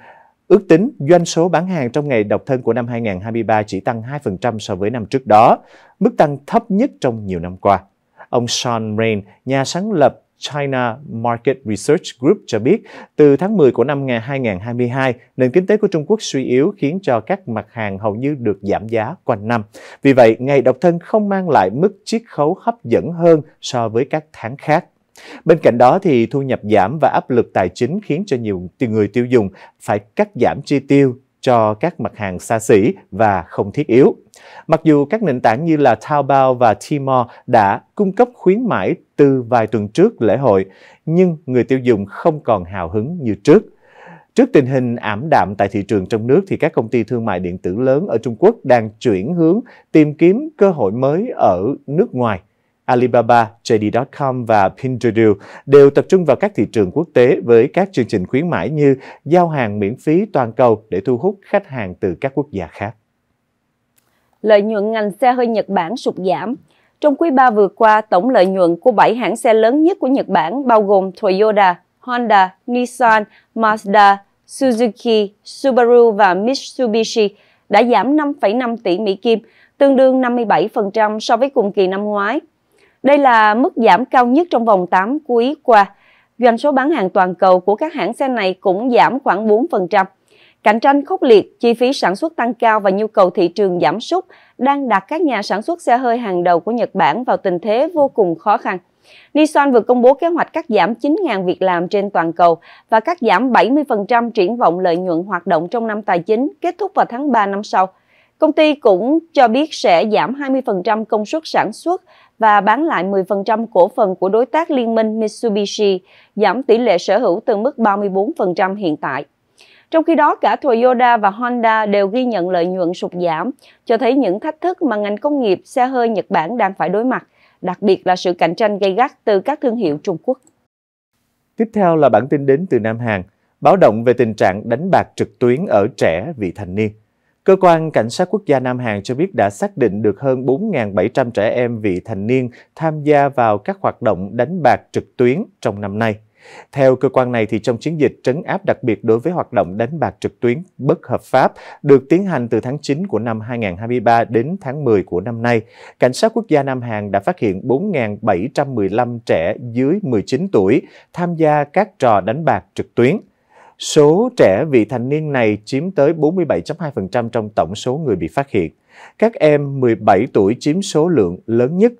ước tính doanh số bán hàng trong ngày độc thân của năm 2023 chỉ tăng 2% so với năm trước đó, mức tăng thấp nhất trong nhiều năm qua. Ông Sean Rain, nhà sáng lập China Market Research Group cho biết, từ tháng 10 của năm 2022, nền kinh tế của Trung Quốc suy yếu khiến cho các mặt hàng hầu như được giảm giá quanh năm. Vì vậy, ngày độc thân không mang lại mức chiết khấu hấp dẫn hơn so với các tháng khác. Bên cạnh đó thì thu nhập giảm và áp lực tài chính khiến cho nhiều người tiêu dùng phải cắt giảm chi tiêu cho các mặt hàng xa xỉ và không thiết yếu. Mặc dù các nền tảng như là Taobao và Tmall đã cung cấp khuyến mãi từ vài tuần trước lễ hội, nhưng người tiêu dùng không còn hào hứng như trước. Trước tình hình ảm đạm tại thị trường trong nước thì các công ty thương mại điện tử lớn ở Trung Quốc đang chuyển hướng tìm kiếm cơ hội mới ở nước ngoài Alibaba, JD.com và Pinduoduo đều tập trung vào các thị trường quốc tế với các chương trình khuyến mãi như giao hàng miễn phí toàn cầu để thu hút khách hàng từ các quốc gia khác. Lợi nhuận ngành xe hơi Nhật Bản sụt giảm. Trong quý 3 vừa qua, tổng lợi nhuận của 7 hãng xe lớn nhất của Nhật Bản bao gồm Toyota, Honda, Nissan, Mazda, Suzuki, Subaru và Mitsubishi đã giảm 5,5 tỷ Mỹ Kim, tương đương 57% so với cùng kỳ năm ngoái. Đây là mức giảm cao nhất trong vòng 8 quý qua. Doanh số bán hàng toàn cầu của các hãng xe này cũng giảm khoảng 4%. Cạnh tranh khốc liệt, chi phí sản xuất tăng cao và nhu cầu thị trường giảm sút đang đặt các nhà sản xuất xe hơi hàng đầu của Nhật Bản vào tình thế vô cùng khó khăn. Nissan vừa công bố kế hoạch cắt giảm 9.000 việc làm trên toàn cầu và cắt giảm 70% triển vọng lợi nhuận hoạt động trong năm tài chính kết thúc vào tháng 3 năm sau. Công ty cũng cho biết sẽ giảm 20% công suất sản xuất và bán lại 10% cổ phần của đối tác liên minh Mitsubishi, giảm tỷ lệ sở hữu từ mức 34% hiện tại. Trong khi đó, cả Toyota và Honda đều ghi nhận lợi nhuận sụt giảm, cho thấy những thách thức mà ngành công nghiệp xe hơi Nhật Bản đang phải đối mặt, đặc biệt là sự cạnh tranh gay gắt từ các thương hiệu Trung Quốc. Tiếp theo là bản tin đến từ Nam Hàn, báo động về tình trạng đánh bạc trực tuyến ở trẻ vị thành niên. Cơ quan Cảnh sát Quốc gia Nam Hàn cho biết đã xác định được hơn 4.700 trẻ em vị thành niên tham gia vào các hoạt động đánh bạc trực tuyến trong năm nay. Theo cơ quan này, thì trong chiến dịch trấn áp đặc biệt đối với hoạt động đánh bạc trực tuyến bất hợp pháp được tiến hành từ tháng 9 của năm 2023 đến tháng 10 của năm nay, Cảnh sát quốc gia Nam Hàn đã phát hiện 4.715 trẻ dưới 19 tuổi tham gia các trò đánh bạc trực tuyến. Số trẻ vị thành niên này chiếm tới 47.2% trong tổng số người bị phát hiện. Các em 17 tuổi chiếm số lượng lớn nhất,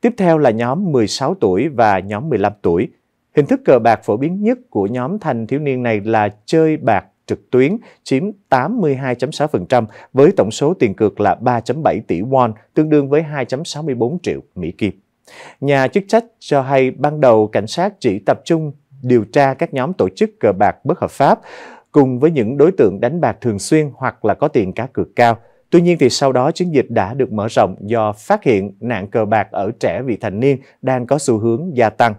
tiếp theo là nhóm 16 tuổi và nhóm 15 tuổi. Hình thức cờ bạc phổ biến nhất của nhóm thanh thiếu niên này là chơi bạc trực tuyến chiếm 82.6% với tổng số tiền cược là 3.7 tỷ won, tương đương với 2.64 triệu Mỹ Kim. Nhà chức trách cho hay ban đầu cảnh sát chỉ tập trung điều tra các nhóm tổ chức cờ bạc bất hợp pháp cùng với những đối tượng đánh bạc thường xuyên hoặc là có tiền cá cược cao. Tuy nhiên thì sau đó chiến dịch đã được mở rộng do phát hiện nạn cờ bạc ở trẻ vị thành niên đang có xu hướng gia tăng.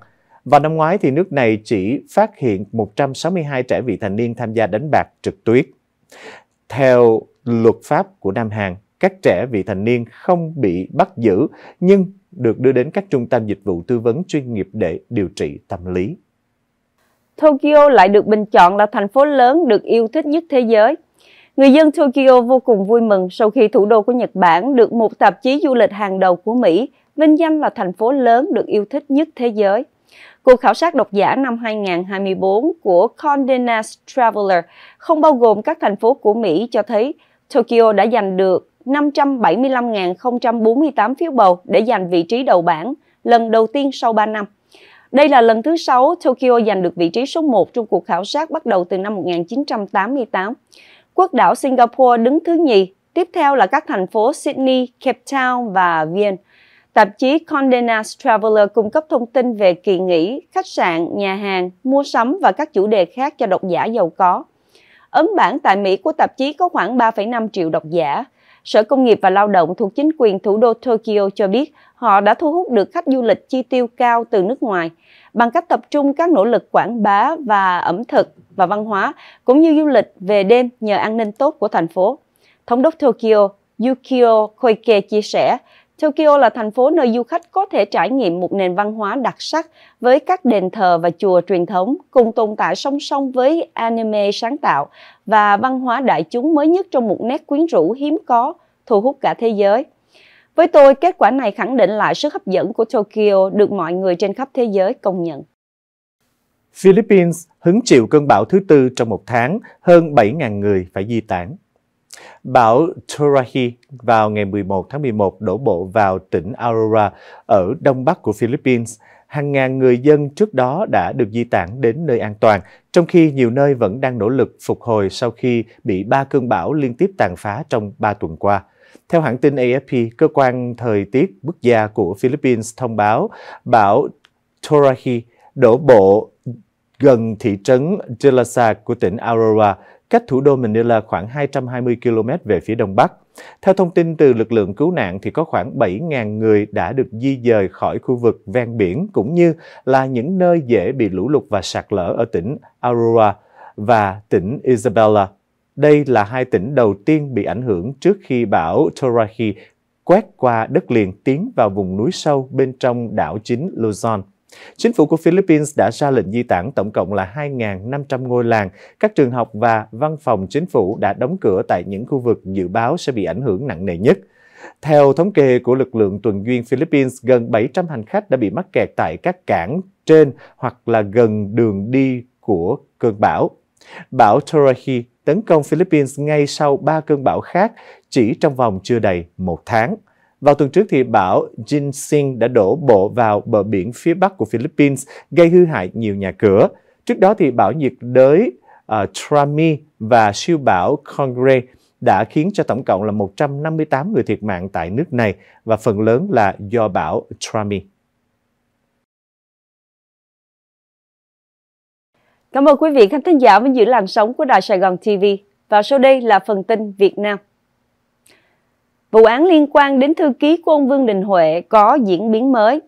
Và năm ngoái thì nước này chỉ phát hiện 162 trẻ vị thành niên tham gia đánh bạc trực tuyến. Theo luật pháp của Nam Hàn, các trẻ vị thành niên không bị bắt giữ nhưng được đưa đến các trung tâm dịch vụ tư vấn chuyên nghiệp để điều trị tâm lý. Tokyo lại được bình chọn là thành phố lớn được yêu thích nhất thế giới. Người dân Tokyo vô cùng vui mừng sau khi thủ đô của Nhật Bản được một tạp chí du lịch hàng đầu của Mỹ vinh danh là thành phố lớn được yêu thích nhất thế giới. Cuộc khảo sát độc giả năm 2024 của Condé Nast Traveler không bao gồm các thành phố của Mỹ cho thấy Tokyo đã giành được 575.048 phiếu bầu để giành vị trí đầu bảng lần đầu tiên sau 3 năm. Đây là lần thứ 6 Tokyo giành được vị trí số 1 trong cuộc khảo sát bắt đầu từ năm 1988. Quốc đảo Singapore đứng thứ nhì, tiếp theo là các thành phố Sydney, Cape Town và Vienna. Tạp chí Condé Nast Traveler cung cấp thông tin về kỳ nghỉ, khách sạn, nhà hàng, mua sắm và các chủ đề khác cho độc giả giàu có. Ấn bản tại Mỹ của tạp chí có khoảng 3,5 triệu độc giả, Sở Công nghiệp và Lao động thuộc chính quyền thủ đô Tokyo cho biết họ đã thu hút được khách du lịch chi tiêu cao từ nước ngoài bằng cách tập trung các nỗ lực quảng bá và ẩm thực và văn hóa cũng như du lịch về đêm nhờ an ninh tốt của thành phố. Thống đốc Tokyo Yukio Koike chia sẻ, Tokyo là thành phố nơi du khách có thể trải nghiệm một nền văn hóa đặc sắc với các đền thờ và chùa truyền thống cùng tồn tại song song với anime sáng tạo và văn hóa đại chúng mới nhất trong một nét quyến rũ hiếm có, thu hút cả thế giới. Với tôi, kết quả này khẳng định lại sức hấp dẫn của Tokyo được mọi người trên khắp thế giới công nhận. Philippines hứng chịu cơn bão thứ tư trong một tháng, hơn 7.000 người phải di tản. Bão Torahi vào ngày 11 tháng 11 đổ bộ vào tỉnh Aurora ở đông bắc của Philippines. Hàng ngàn người dân trước đó đã được di tản đến nơi an toàn, trong khi nhiều nơi vẫn đang nỗ lực phục hồi sau khi bị ba cơn bão liên tiếp tàn phá trong ba tuần qua. Theo hãng tin AFP, cơ quan thời tiết quốc gia của Philippines thông báo bão Torahi đổ bộ gần thị trấn Jelasa của tỉnh Aurora cách thủ đô Manila khoảng 220 km về phía đông bắc. Theo thông tin từ lực lượng cứu nạn thì có khoảng 7.000 người đã được di dời khỏi khu vực ven biển cũng như là những nơi dễ bị lũ lụt và sạt lở ở tỉnh Aurora và tỉnh Isabela. Đây là hai tỉnh đầu tiên bị ảnh hưởng trước khi bão Torahi quét qua đất liền tiến vào vùng núi sâu bên trong đảo chính Luzon. Chính phủ của Philippines đã ra lệnh di tản tổng cộng là 2.500 ngôi làng. Các trường học và văn phòng chính phủ đã đóng cửa tại những khu vực dự báo sẽ bị ảnh hưởng nặng nề nhất. Theo thống kê của lực lượng tuần duyên Philippines, gần 700 hành khách đã bị mắc kẹt tại các cảng trên hoặc là gần đường đi của cơn bão. Bão Torahi tấn công Philippines ngay sau ba cơn bão khác chỉ trong vòng chưa đầy một tháng. Vào tuần trước thì bão Jinsing đã đổ bộ vào bờ biển phía bắc của Philippines, gây hư hại nhiều nhà cửa. Trước đó thì bão nhiệt đới uh, Trami và siêu bão Congre đã khiến cho tổng cộng là 158 người thiệt mạng tại nước này và phần lớn là do bão Trami. Cảm ơn quý vị khán thính giả với giữ làn sóng của Đài Sài Gòn TV. Và sau đây là phần tin Việt Nam. Vụ án liên quan đến thư ký của ông Vương Đình Huệ có diễn biến mới.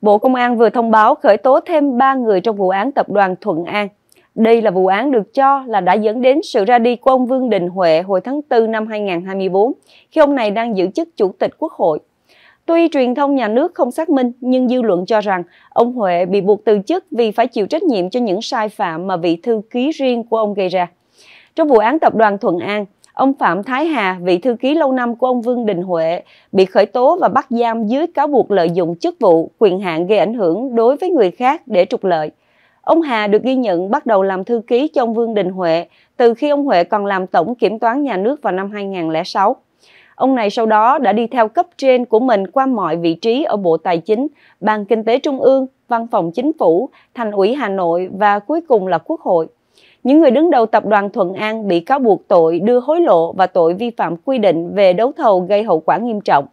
Bộ Công an vừa thông báo khởi tố thêm 3 người trong vụ án tập đoàn Thuận An. Đây là vụ án được cho là đã dẫn đến sự ra đi của ông Vương Đình Huệ hồi tháng 4 năm 2024, khi ông này đang giữ chức Chủ tịch Quốc hội. Tuy truyền thông nhà nước không xác minh, nhưng dư luận cho rằng ông Huệ bị buộc từ chức vì phải chịu trách nhiệm cho những sai phạm mà vị thư ký riêng của ông gây ra. Trong vụ án tập đoàn Thuận An, Ông Phạm Thái Hà, vị thư ký lâu năm của ông Vương Đình Huệ, bị khởi tố và bắt giam dưới cáo buộc lợi dụng chức vụ, quyền hạn gây ảnh hưởng đối với người khác để trục lợi. Ông Hà được ghi nhận bắt đầu làm thư ký cho ông Vương Đình Huệ từ khi ông Huệ còn làm tổng kiểm toán nhà nước vào năm 2006. Ông này sau đó đã đi theo cấp trên của mình qua mọi vị trí ở Bộ Tài chính, Ban Kinh tế Trung ương, Văn phòng Chính phủ, Thành ủy Hà Nội và cuối cùng là Quốc hội. Những người đứng đầu tập đoàn Thuận An bị cáo buộc tội đưa hối lộ và tội vi phạm quy định về đấu thầu gây hậu quả nghiêm trọng.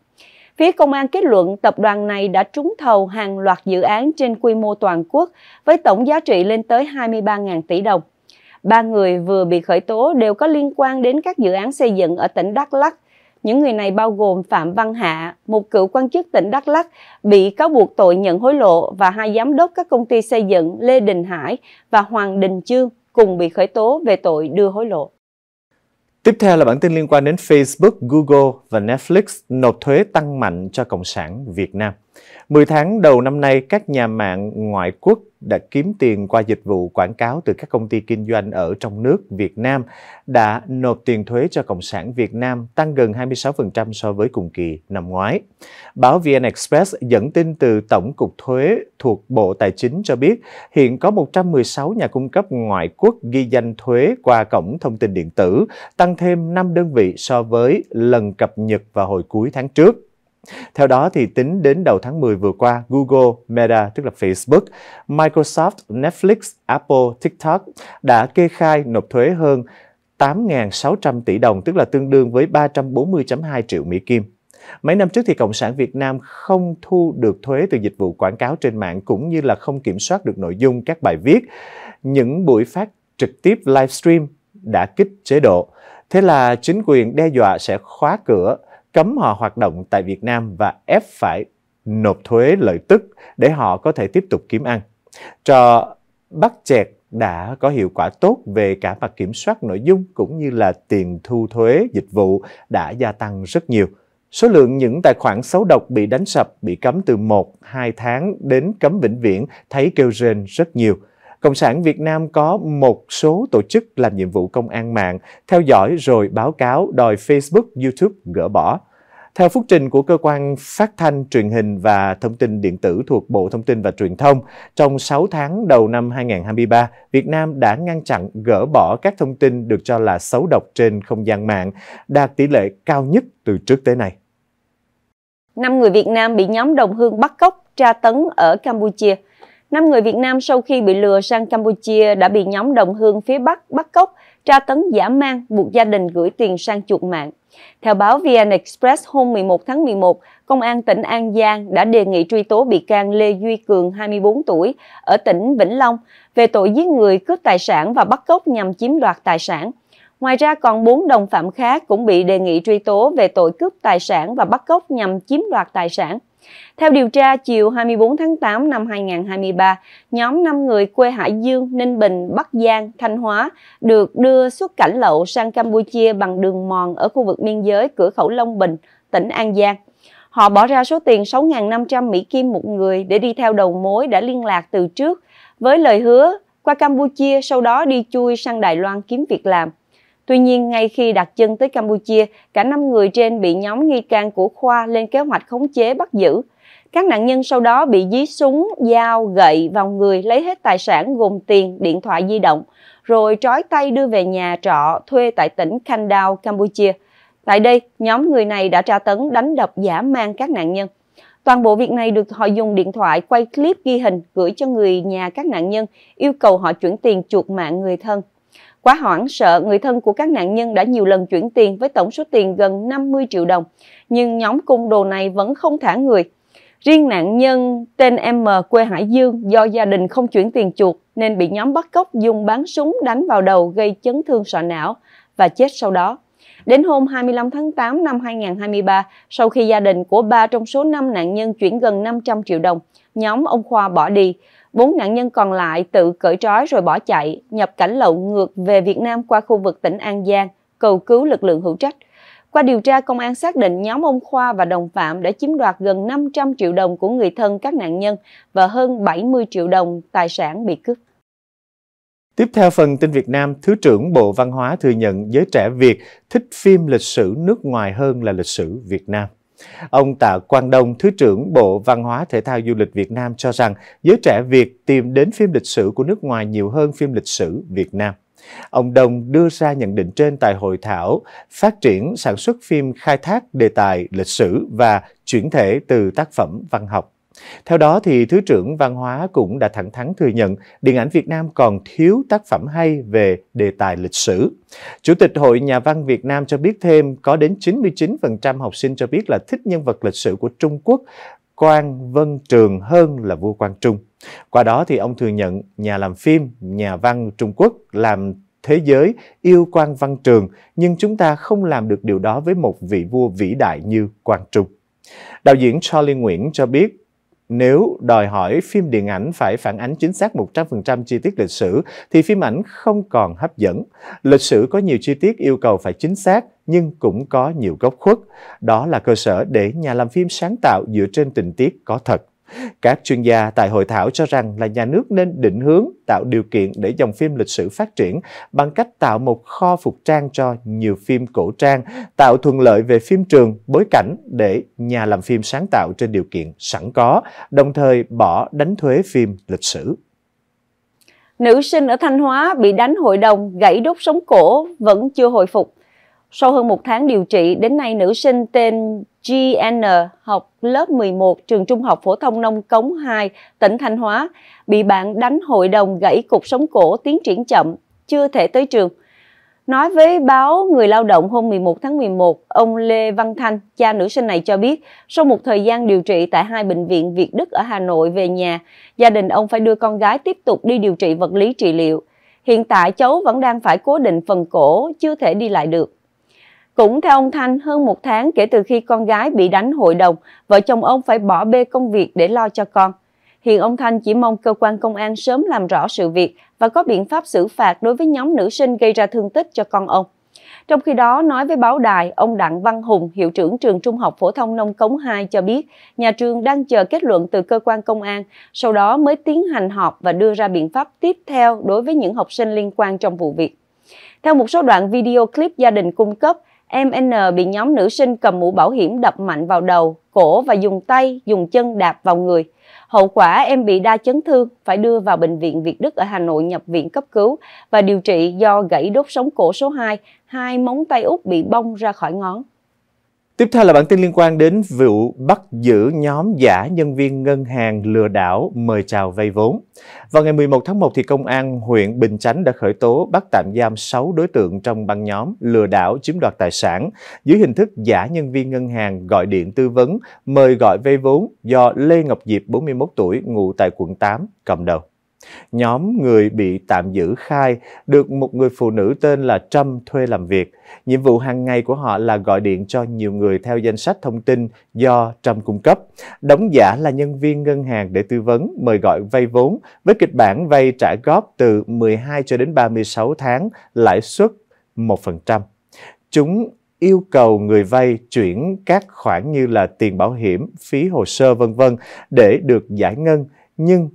Phía công an kết luận tập đoàn này đã trúng thầu hàng loạt dự án trên quy mô toàn quốc với tổng giá trị lên tới 23.000 tỷ đồng. Ba người vừa bị khởi tố đều có liên quan đến các dự án xây dựng ở tỉnh Đắk Lắk. Những người này bao gồm Phạm Văn Hạ, một cựu quan chức tỉnh Đắk Lắk bị cáo buộc tội nhận hối lộ và hai giám đốc các công ty xây dựng Lê Đình Hải và Hoàng Đình Chương cùng bị khởi tố về tội đưa hối lộ. Tiếp theo là bản tin liên quan đến Facebook, Google và Netflix nộp thuế tăng mạnh cho Cộng sản Việt Nam. 10 tháng đầu năm nay, các nhà mạng ngoại quốc đã kiếm tiền qua dịch vụ quảng cáo từ các công ty kinh doanh ở trong nước Việt Nam đã nộp tiền thuế cho Cộng sản Việt Nam tăng gần 26% so với cùng kỳ năm ngoái. Báo VN Express dẫn tin từ Tổng cục Thuế thuộc Bộ Tài chính cho biết hiện có 116 nhà cung cấp ngoại quốc ghi danh thuế qua cổng thông tin điện tử, tăng thêm 5 đơn vị so với lần cập nhật vào hồi cuối tháng trước. Theo đó, thì tính đến đầu tháng 10 vừa qua, Google, Meta, tức là Facebook, Microsoft, Netflix, Apple, TikTok đã kê khai nộp thuế hơn 8.600 tỷ đồng, tức là tương đương với 340.2 triệu Mỹ Kim. Mấy năm trước thì Cộng sản Việt Nam không thu được thuế từ dịch vụ quảng cáo trên mạng cũng như là không kiểm soát được nội dung các bài viết. Những buổi phát trực tiếp livestream đã kích chế độ. Thế là chính quyền đe dọa sẽ khóa cửa cấm họ hoạt động tại Việt Nam và ép phải nộp thuế lợi tức để họ có thể tiếp tục kiếm ăn. Cho bắt chẹt đã có hiệu quả tốt về cả mặt kiểm soát nội dung cũng như là tiền thu thuế dịch vụ đã gia tăng rất nhiều. Số lượng những tài khoản xấu độc bị đánh sập, bị cấm từ 1, 2 tháng đến cấm vĩnh viễn thấy kêu rên rất nhiều. Cộng sản Việt Nam có một số tổ chức làm nhiệm vụ công an mạng, theo dõi rồi báo cáo đòi Facebook, YouTube gỡ bỏ. Theo phúc trình của Cơ quan Phát thanh Truyền hình và Thông tin Điện tử thuộc Bộ Thông tin và Truyền thông, trong 6 tháng đầu năm 2023, Việt Nam đã ngăn chặn gỡ bỏ các thông tin được cho là xấu độc trên không gian mạng, đạt tỷ lệ cao nhất từ trước tới nay. 5 người Việt Nam bị nhóm đồng hương bắt cóc, tra tấn ở Campuchia – 5 người Việt Nam sau khi bị lừa sang Campuchia đã bị nhóm đồng hương phía Bắc bắt cóc, tra tấn giả mang, buộc gia đình gửi tiền sang chuột mạng. Theo báo VN Express hôm 11 tháng 11, Công an tỉnh An Giang đã đề nghị truy tố bị can Lê Duy Cường, 24 tuổi, ở tỉnh Vĩnh Long, về tội giết người, cướp tài sản và bắt cóc nhằm chiếm đoạt tài sản. Ngoài ra còn 4 đồng phạm khác cũng bị đề nghị truy tố về tội cướp tài sản và bắt cóc nhằm chiếm đoạt tài sản. Theo điều tra, chiều 24 tháng 8 năm 2023, nhóm 5 người quê Hải Dương, Ninh Bình, Bắc Giang, Thanh Hóa được đưa xuất cảnh lậu sang Campuchia bằng đường mòn ở khu vực biên giới cửa khẩu Long Bình, tỉnh An Giang. Họ bỏ ra số tiền 6.500 Mỹ Kim một người để đi theo đầu mối đã liên lạc từ trước, với lời hứa qua Campuchia sau đó đi chui sang Đài Loan kiếm việc làm. Tuy nhiên, ngay khi đặt chân tới Campuchia, cả 5 người trên bị nhóm nghi can của Khoa lên kế hoạch khống chế bắt giữ. Các nạn nhân sau đó bị dí súng, dao, gậy vào người lấy hết tài sản gồm tiền, điện thoại di động, rồi trói tay đưa về nhà trọ thuê tại tỉnh Khandao, Campuchia. Tại đây, nhóm người này đã tra tấn đánh đập giả mang các nạn nhân. Toàn bộ việc này được họ dùng điện thoại quay clip ghi hình gửi cho người nhà các nạn nhân, yêu cầu họ chuyển tiền chuộc mạng người thân. Quá hoảng sợ, người thân của các nạn nhân đã nhiều lần chuyển tiền với tổng số tiền gần 50 triệu đồng, nhưng nhóm cung đồ này vẫn không thả người. Riêng nạn nhân tên M quê Hải Dương do gia đình không chuyển tiền chuộc nên bị nhóm bắt cóc dùng bán súng đánh vào đầu gây chấn thương sọ não và chết sau đó. Đến hôm 25 tháng 8 năm 2023, sau khi gia đình của ba trong số 5 nạn nhân chuyển gần 500 triệu đồng, nhóm ông Khoa bỏ đi. Bốn nạn nhân còn lại tự cởi trói rồi bỏ chạy, nhập cảnh lậu ngược về Việt Nam qua khu vực tỉnh An Giang, cầu cứu lực lượng hữu trách. Qua điều tra, công an xác định nhóm ông Khoa và đồng phạm đã chiếm đoạt gần 500 triệu đồng của người thân các nạn nhân và hơn 70 triệu đồng tài sản bị cướp. Tiếp theo phần tin Việt Nam, Thứ trưởng Bộ Văn hóa thừa nhận giới trẻ Việt thích phim lịch sử nước ngoài hơn là lịch sử Việt Nam. Ông Tạ Quang Đông, Thứ trưởng Bộ Văn hóa Thể thao Du lịch Việt Nam cho rằng giới trẻ Việt tìm đến phim lịch sử của nước ngoài nhiều hơn phim lịch sử Việt Nam. Ông Đông đưa ra nhận định trên tại hội thảo phát triển sản xuất phim khai thác đề tài lịch sử và chuyển thể từ tác phẩm văn học theo đó, thì Thứ trưởng Văn hóa cũng đã thẳng thắn thừa nhận điện ảnh Việt Nam còn thiếu tác phẩm hay về đề tài lịch sử. Chủ tịch Hội Nhà văn Việt Nam cho biết thêm có đến 99% học sinh cho biết là thích nhân vật lịch sử của Trung Quốc Quang Vân Trường hơn là vua Quang Trung. Qua đó thì ông thừa nhận nhà làm phim, nhà văn Trung Quốc làm thế giới yêu Quang Văn Trường, nhưng chúng ta không làm được điều đó với một vị vua vĩ đại như Quang Trung. Đạo diễn Charlie Nguyễn cho biết nếu đòi hỏi phim điện ảnh phải phản ánh chính xác 100% chi tiết lịch sử thì phim ảnh không còn hấp dẫn. Lịch sử có nhiều chi tiết yêu cầu phải chính xác nhưng cũng có nhiều góc khuất. Đó là cơ sở để nhà làm phim sáng tạo dựa trên tình tiết có thật. Các chuyên gia tại hội thảo cho rằng là nhà nước nên định hướng tạo điều kiện để dòng phim lịch sử phát triển bằng cách tạo một kho phục trang cho nhiều phim cổ trang, tạo thuận lợi về phim trường, bối cảnh để nhà làm phim sáng tạo trên điều kiện sẵn có, đồng thời bỏ đánh thuế phim lịch sử. Nữ sinh ở Thanh Hóa bị đánh hội đồng gãy đốt sống cổ vẫn chưa hồi phục. Sau hơn một tháng điều trị, đến nay nữ sinh tên GN học lớp 11 trường trung học phổ thông Nông Cống 2, tỉnh Thanh Hóa, bị bạn đánh hội đồng gãy cục sống cổ tiến triển chậm, chưa thể tới trường. Nói với báo Người Lao động hôm 11 tháng 11, ông Lê Văn Thanh, cha nữ sinh này cho biết, sau một thời gian điều trị tại hai bệnh viện Việt Đức ở Hà Nội về nhà, gia đình ông phải đưa con gái tiếp tục đi điều trị vật lý trị liệu. Hiện tại cháu vẫn đang phải cố định phần cổ, chưa thể đi lại được. Cũng theo ông Thanh, hơn một tháng kể từ khi con gái bị đánh hội đồng, vợ chồng ông phải bỏ bê công việc để lo cho con. Hiện ông Thanh chỉ mong cơ quan công an sớm làm rõ sự việc và có biện pháp xử phạt đối với nhóm nữ sinh gây ra thương tích cho con ông. Trong khi đó, nói với báo đài, ông Đặng Văn Hùng, hiệu trưởng trường Trung học Phổ thông Nông Cống 2 cho biết nhà trường đang chờ kết luận từ cơ quan công an, sau đó mới tiến hành họp và đưa ra biện pháp tiếp theo đối với những học sinh liên quan trong vụ việc. Theo một số đoạn video clip gia đình cung cấp, em N bị nhóm nữ sinh cầm mũ bảo hiểm đập mạnh vào đầu, cổ và dùng tay, dùng chân đạp vào người. Hậu quả em bị đa chấn thương, phải đưa vào Bệnh viện Việt Đức ở Hà Nội nhập viện cấp cứu và điều trị do gãy đốt sống cổ số 2, hai móng tay út bị bong ra khỏi ngón. Tiếp theo là bản tin liên quan đến vụ bắt giữ nhóm giả nhân viên ngân hàng lừa đảo mời chào vay vốn. Vào ngày 11 tháng 1, thì Công an huyện Bình Chánh đã khởi tố bắt tạm giam 6 đối tượng trong băng nhóm lừa đảo chiếm đoạt tài sản dưới hình thức giả nhân viên ngân hàng gọi điện tư vấn mời gọi vay vốn do Lê Ngọc Diệp, 41 tuổi, ngụ tại quận 8, cầm đầu. Nhóm người bị tạm giữ khai được một người phụ nữ tên là Trâm thuê làm việc. Nhiệm vụ hàng ngày của họ là gọi điện cho nhiều người theo danh sách thông tin do Trâm cung cấp, đóng giả là nhân viên ngân hàng để tư vấn, mời gọi vay vốn với kịch bản vay trả góp từ 12 cho đến 36 tháng, lãi suất 1%. Chúng yêu cầu người vay chuyển các khoản như là tiền bảo hiểm, phí hồ sơ vân vân để được giải ngân nhưng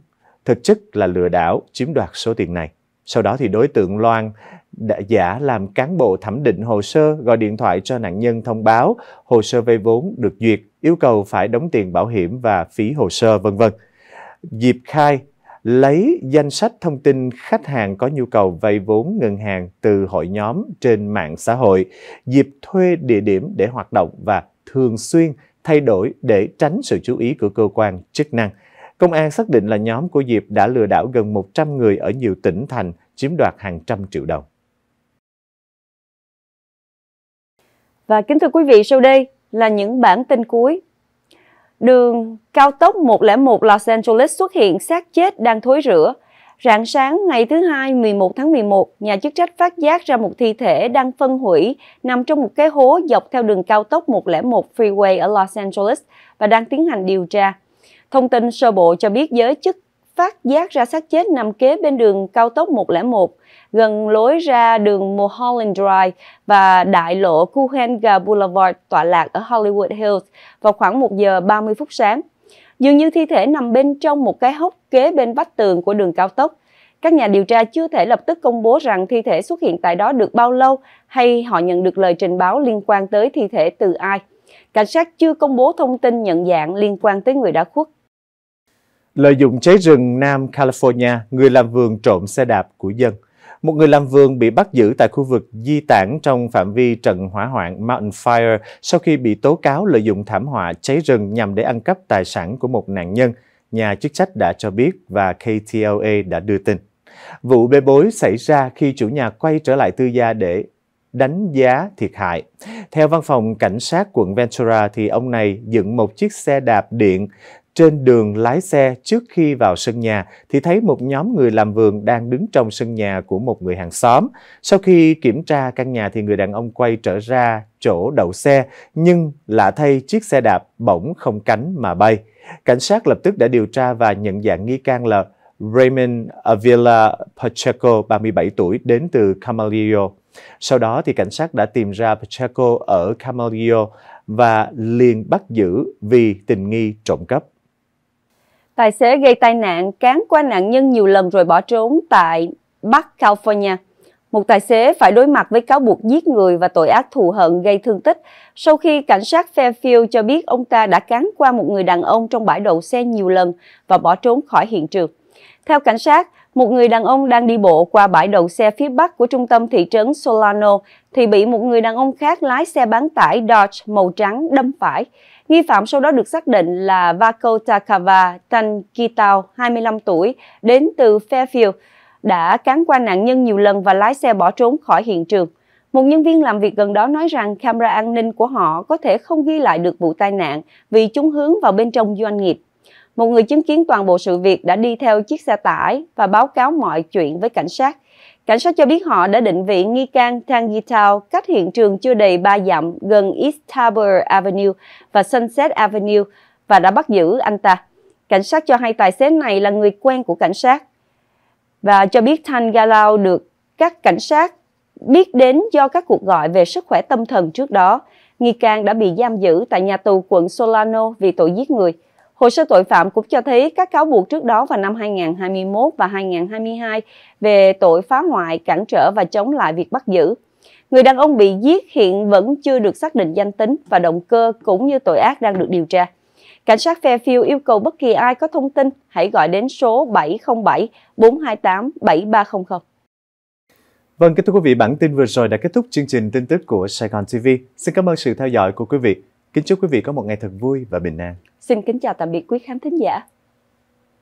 thực chất là lừa đảo chiếm đoạt số tiền này. Sau đó thì đối tượng Loan đã giả làm cán bộ thẩm định hồ sơ gọi điện thoại cho nạn nhân thông báo hồ sơ vay vốn được duyệt, yêu cầu phải đóng tiền bảo hiểm và phí hồ sơ vân vân. Diệp khai lấy danh sách thông tin khách hàng có nhu cầu vay vốn ngân hàng từ hội nhóm trên mạng xã hội, Diệp thuê địa điểm để hoạt động và thường xuyên thay đổi để tránh sự chú ý của cơ quan chức năng. Công an xác định là nhóm của Diệp đã lừa đảo gần 100 người ở nhiều tỉnh thành, chiếm đoạt hàng trăm triệu đồng. Và kính thưa quý vị, sau đây là những bản tin cuối. Đường cao tốc 101 Los Angeles xuất hiện xác chết đang thối rữa. Rạng sáng ngày thứ Hai 11 tháng 11, nhà chức trách phát giác ra một thi thể đang phân hủy nằm trong một cái hố dọc theo đường cao tốc 101 Freeway ở Los Angeles và đang tiến hành điều tra. Thông tin sơ bộ cho biết giới chức phát giác ra xác chết nằm kế bên đường cao tốc 101, gần lối ra đường Mulholland Drive và đại lộ Kuhenga Boulevard tọa lạc ở Hollywood Hills vào khoảng 1 giờ 30 phút sáng. Dường như thi thể nằm bên trong một cái hốc kế bên vách tường của đường cao tốc. Các nhà điều tra chưa thể lập tức công bố rằng thi thể xuất hiện tại đó được bao lâu hay họ nhận được lời trình báo liên quan tới thi thể từ ai. Cảnh sát chưa công bố thông tin nhận dạng liên quan tới người đã khuất. Lợi dụng cháy rừng Nam California, người làm vườn trộm xe đạp của dân. Một người làm vườn bị bắt giữ tại khu vực di tản trong phạm vi trận hỏa hoạn Mountain Fire sau khi bị tố cáo lợi dụng thảm họa cháy rừng nhằm để ăn cắp tài sản của một nạn nhân, nhà chức trách đã cho biết và KTLA đã đưa tin. Vụ bê bối xảy ra khi chủ nhà quay trở lại tư gia để đánh giá thiệt hại. Theo văn phòng cảnh sát quận Ventura thì ông này dựng một chiếc xe đạp điện trên đường lái xe trước khi vào sân nhà thì thấy một nhóm người làm vườn đang đứng trong sân nhà của một người hàng xóm. Sau khi kiểm tra căn nhà thì người đàn ông quay trở ra chỗ đậu xe nhưng lạ thay chiếc xe đạp bỗng không cánh mà bay. Cảnh sát lập tức đã điều tra và nhận dạng nghi can là Raymond Avila Pacheco, 37 tuổi, đến từ Camarillo. Sau đó thì cảnh sát đã tìm ra Pacheco ở Camarillo và liền bắt giữ vì tình nghi trộm cắp. Tài xế gây tai nạn cán qua nạn nhân nhiều lần rồi bỏ trốn tại Bắc California. Một tài xế phải đối mặt với cáo buộc giết người và tội ác thù hận gây thương tích sau khi cảnh sát Fairfield cho biết ông ta đã cán qua một người đàn ông trong bãi đậu xe nhiều lần và bỏ trốn khỏi hiện trường. Theo cảnh sát, một người đàn ông đang đi bộ qua bãi đậu xe phía bắc của trung tâm thị trấn Solano thì bị một người đàn ông khác lái xe bán tải Dodge màu trắng đâm phải. Nghi phạm sau đó được xác định là Vako Takava Tankitao, 25 tuổi, đến từ Fairfield, đã cán qua nạn nhân nhiều lần và lái xe bỏ trốn khỏi hiện trường. Một nhân viên làm việc gần đó nói rằng camera an ninh của họ có thể không ghi lại được vụ tai nạn vì chúng hướng vào bên trong doanh nghiệp. Một người chứng kiến toàn bộ sự việc đã đi theo chiếc xe tải và báo cáo mọi chuyện với cảnh sát. Cảnh sát cho biết họ đã định vị nghi can Tang Gitao cách hiện trường chưa đầy 3 dặm gần East Tabor Avenue và Sunset Avenue và đã bắt giữ anh ta. Cảnh sát cho hay tài xế này là người quen của cảnh sát và cho biết Tang Galao được các cảnh sát biết đến do các cuộc gọi về sức khỏe tâm thần trước đó. Nghi can đã bị giam giữ tại nhà tù quận Solano vì tội giết người. Hồ sơ tội phạm cũng cho thấy các cáo buộc trước đó vào năm 2021 và 2022 về tội phá hoại, cản trở và chống lại việc bắt giữ. Người đàn ông bị giết hiện vẫn chưa được xác định danh tính và động cơ cũng như tội ác đang được điều tra. Cảnh sát Fairfield yêu cầu bất kỳ ai có thông tin hãy gọi đến số 707 428 7300. Vâng, kính thưa quý vị, bản tin vừa rồi đã kết thúc chương trình tin tức của Sài Gòn TV. Xin cảm ơn sự theo dõi của quý vị. Kính chúc quý vị có một ngày thật vui và bình an. Xin kính chào tạm biệt quý khán thính giả.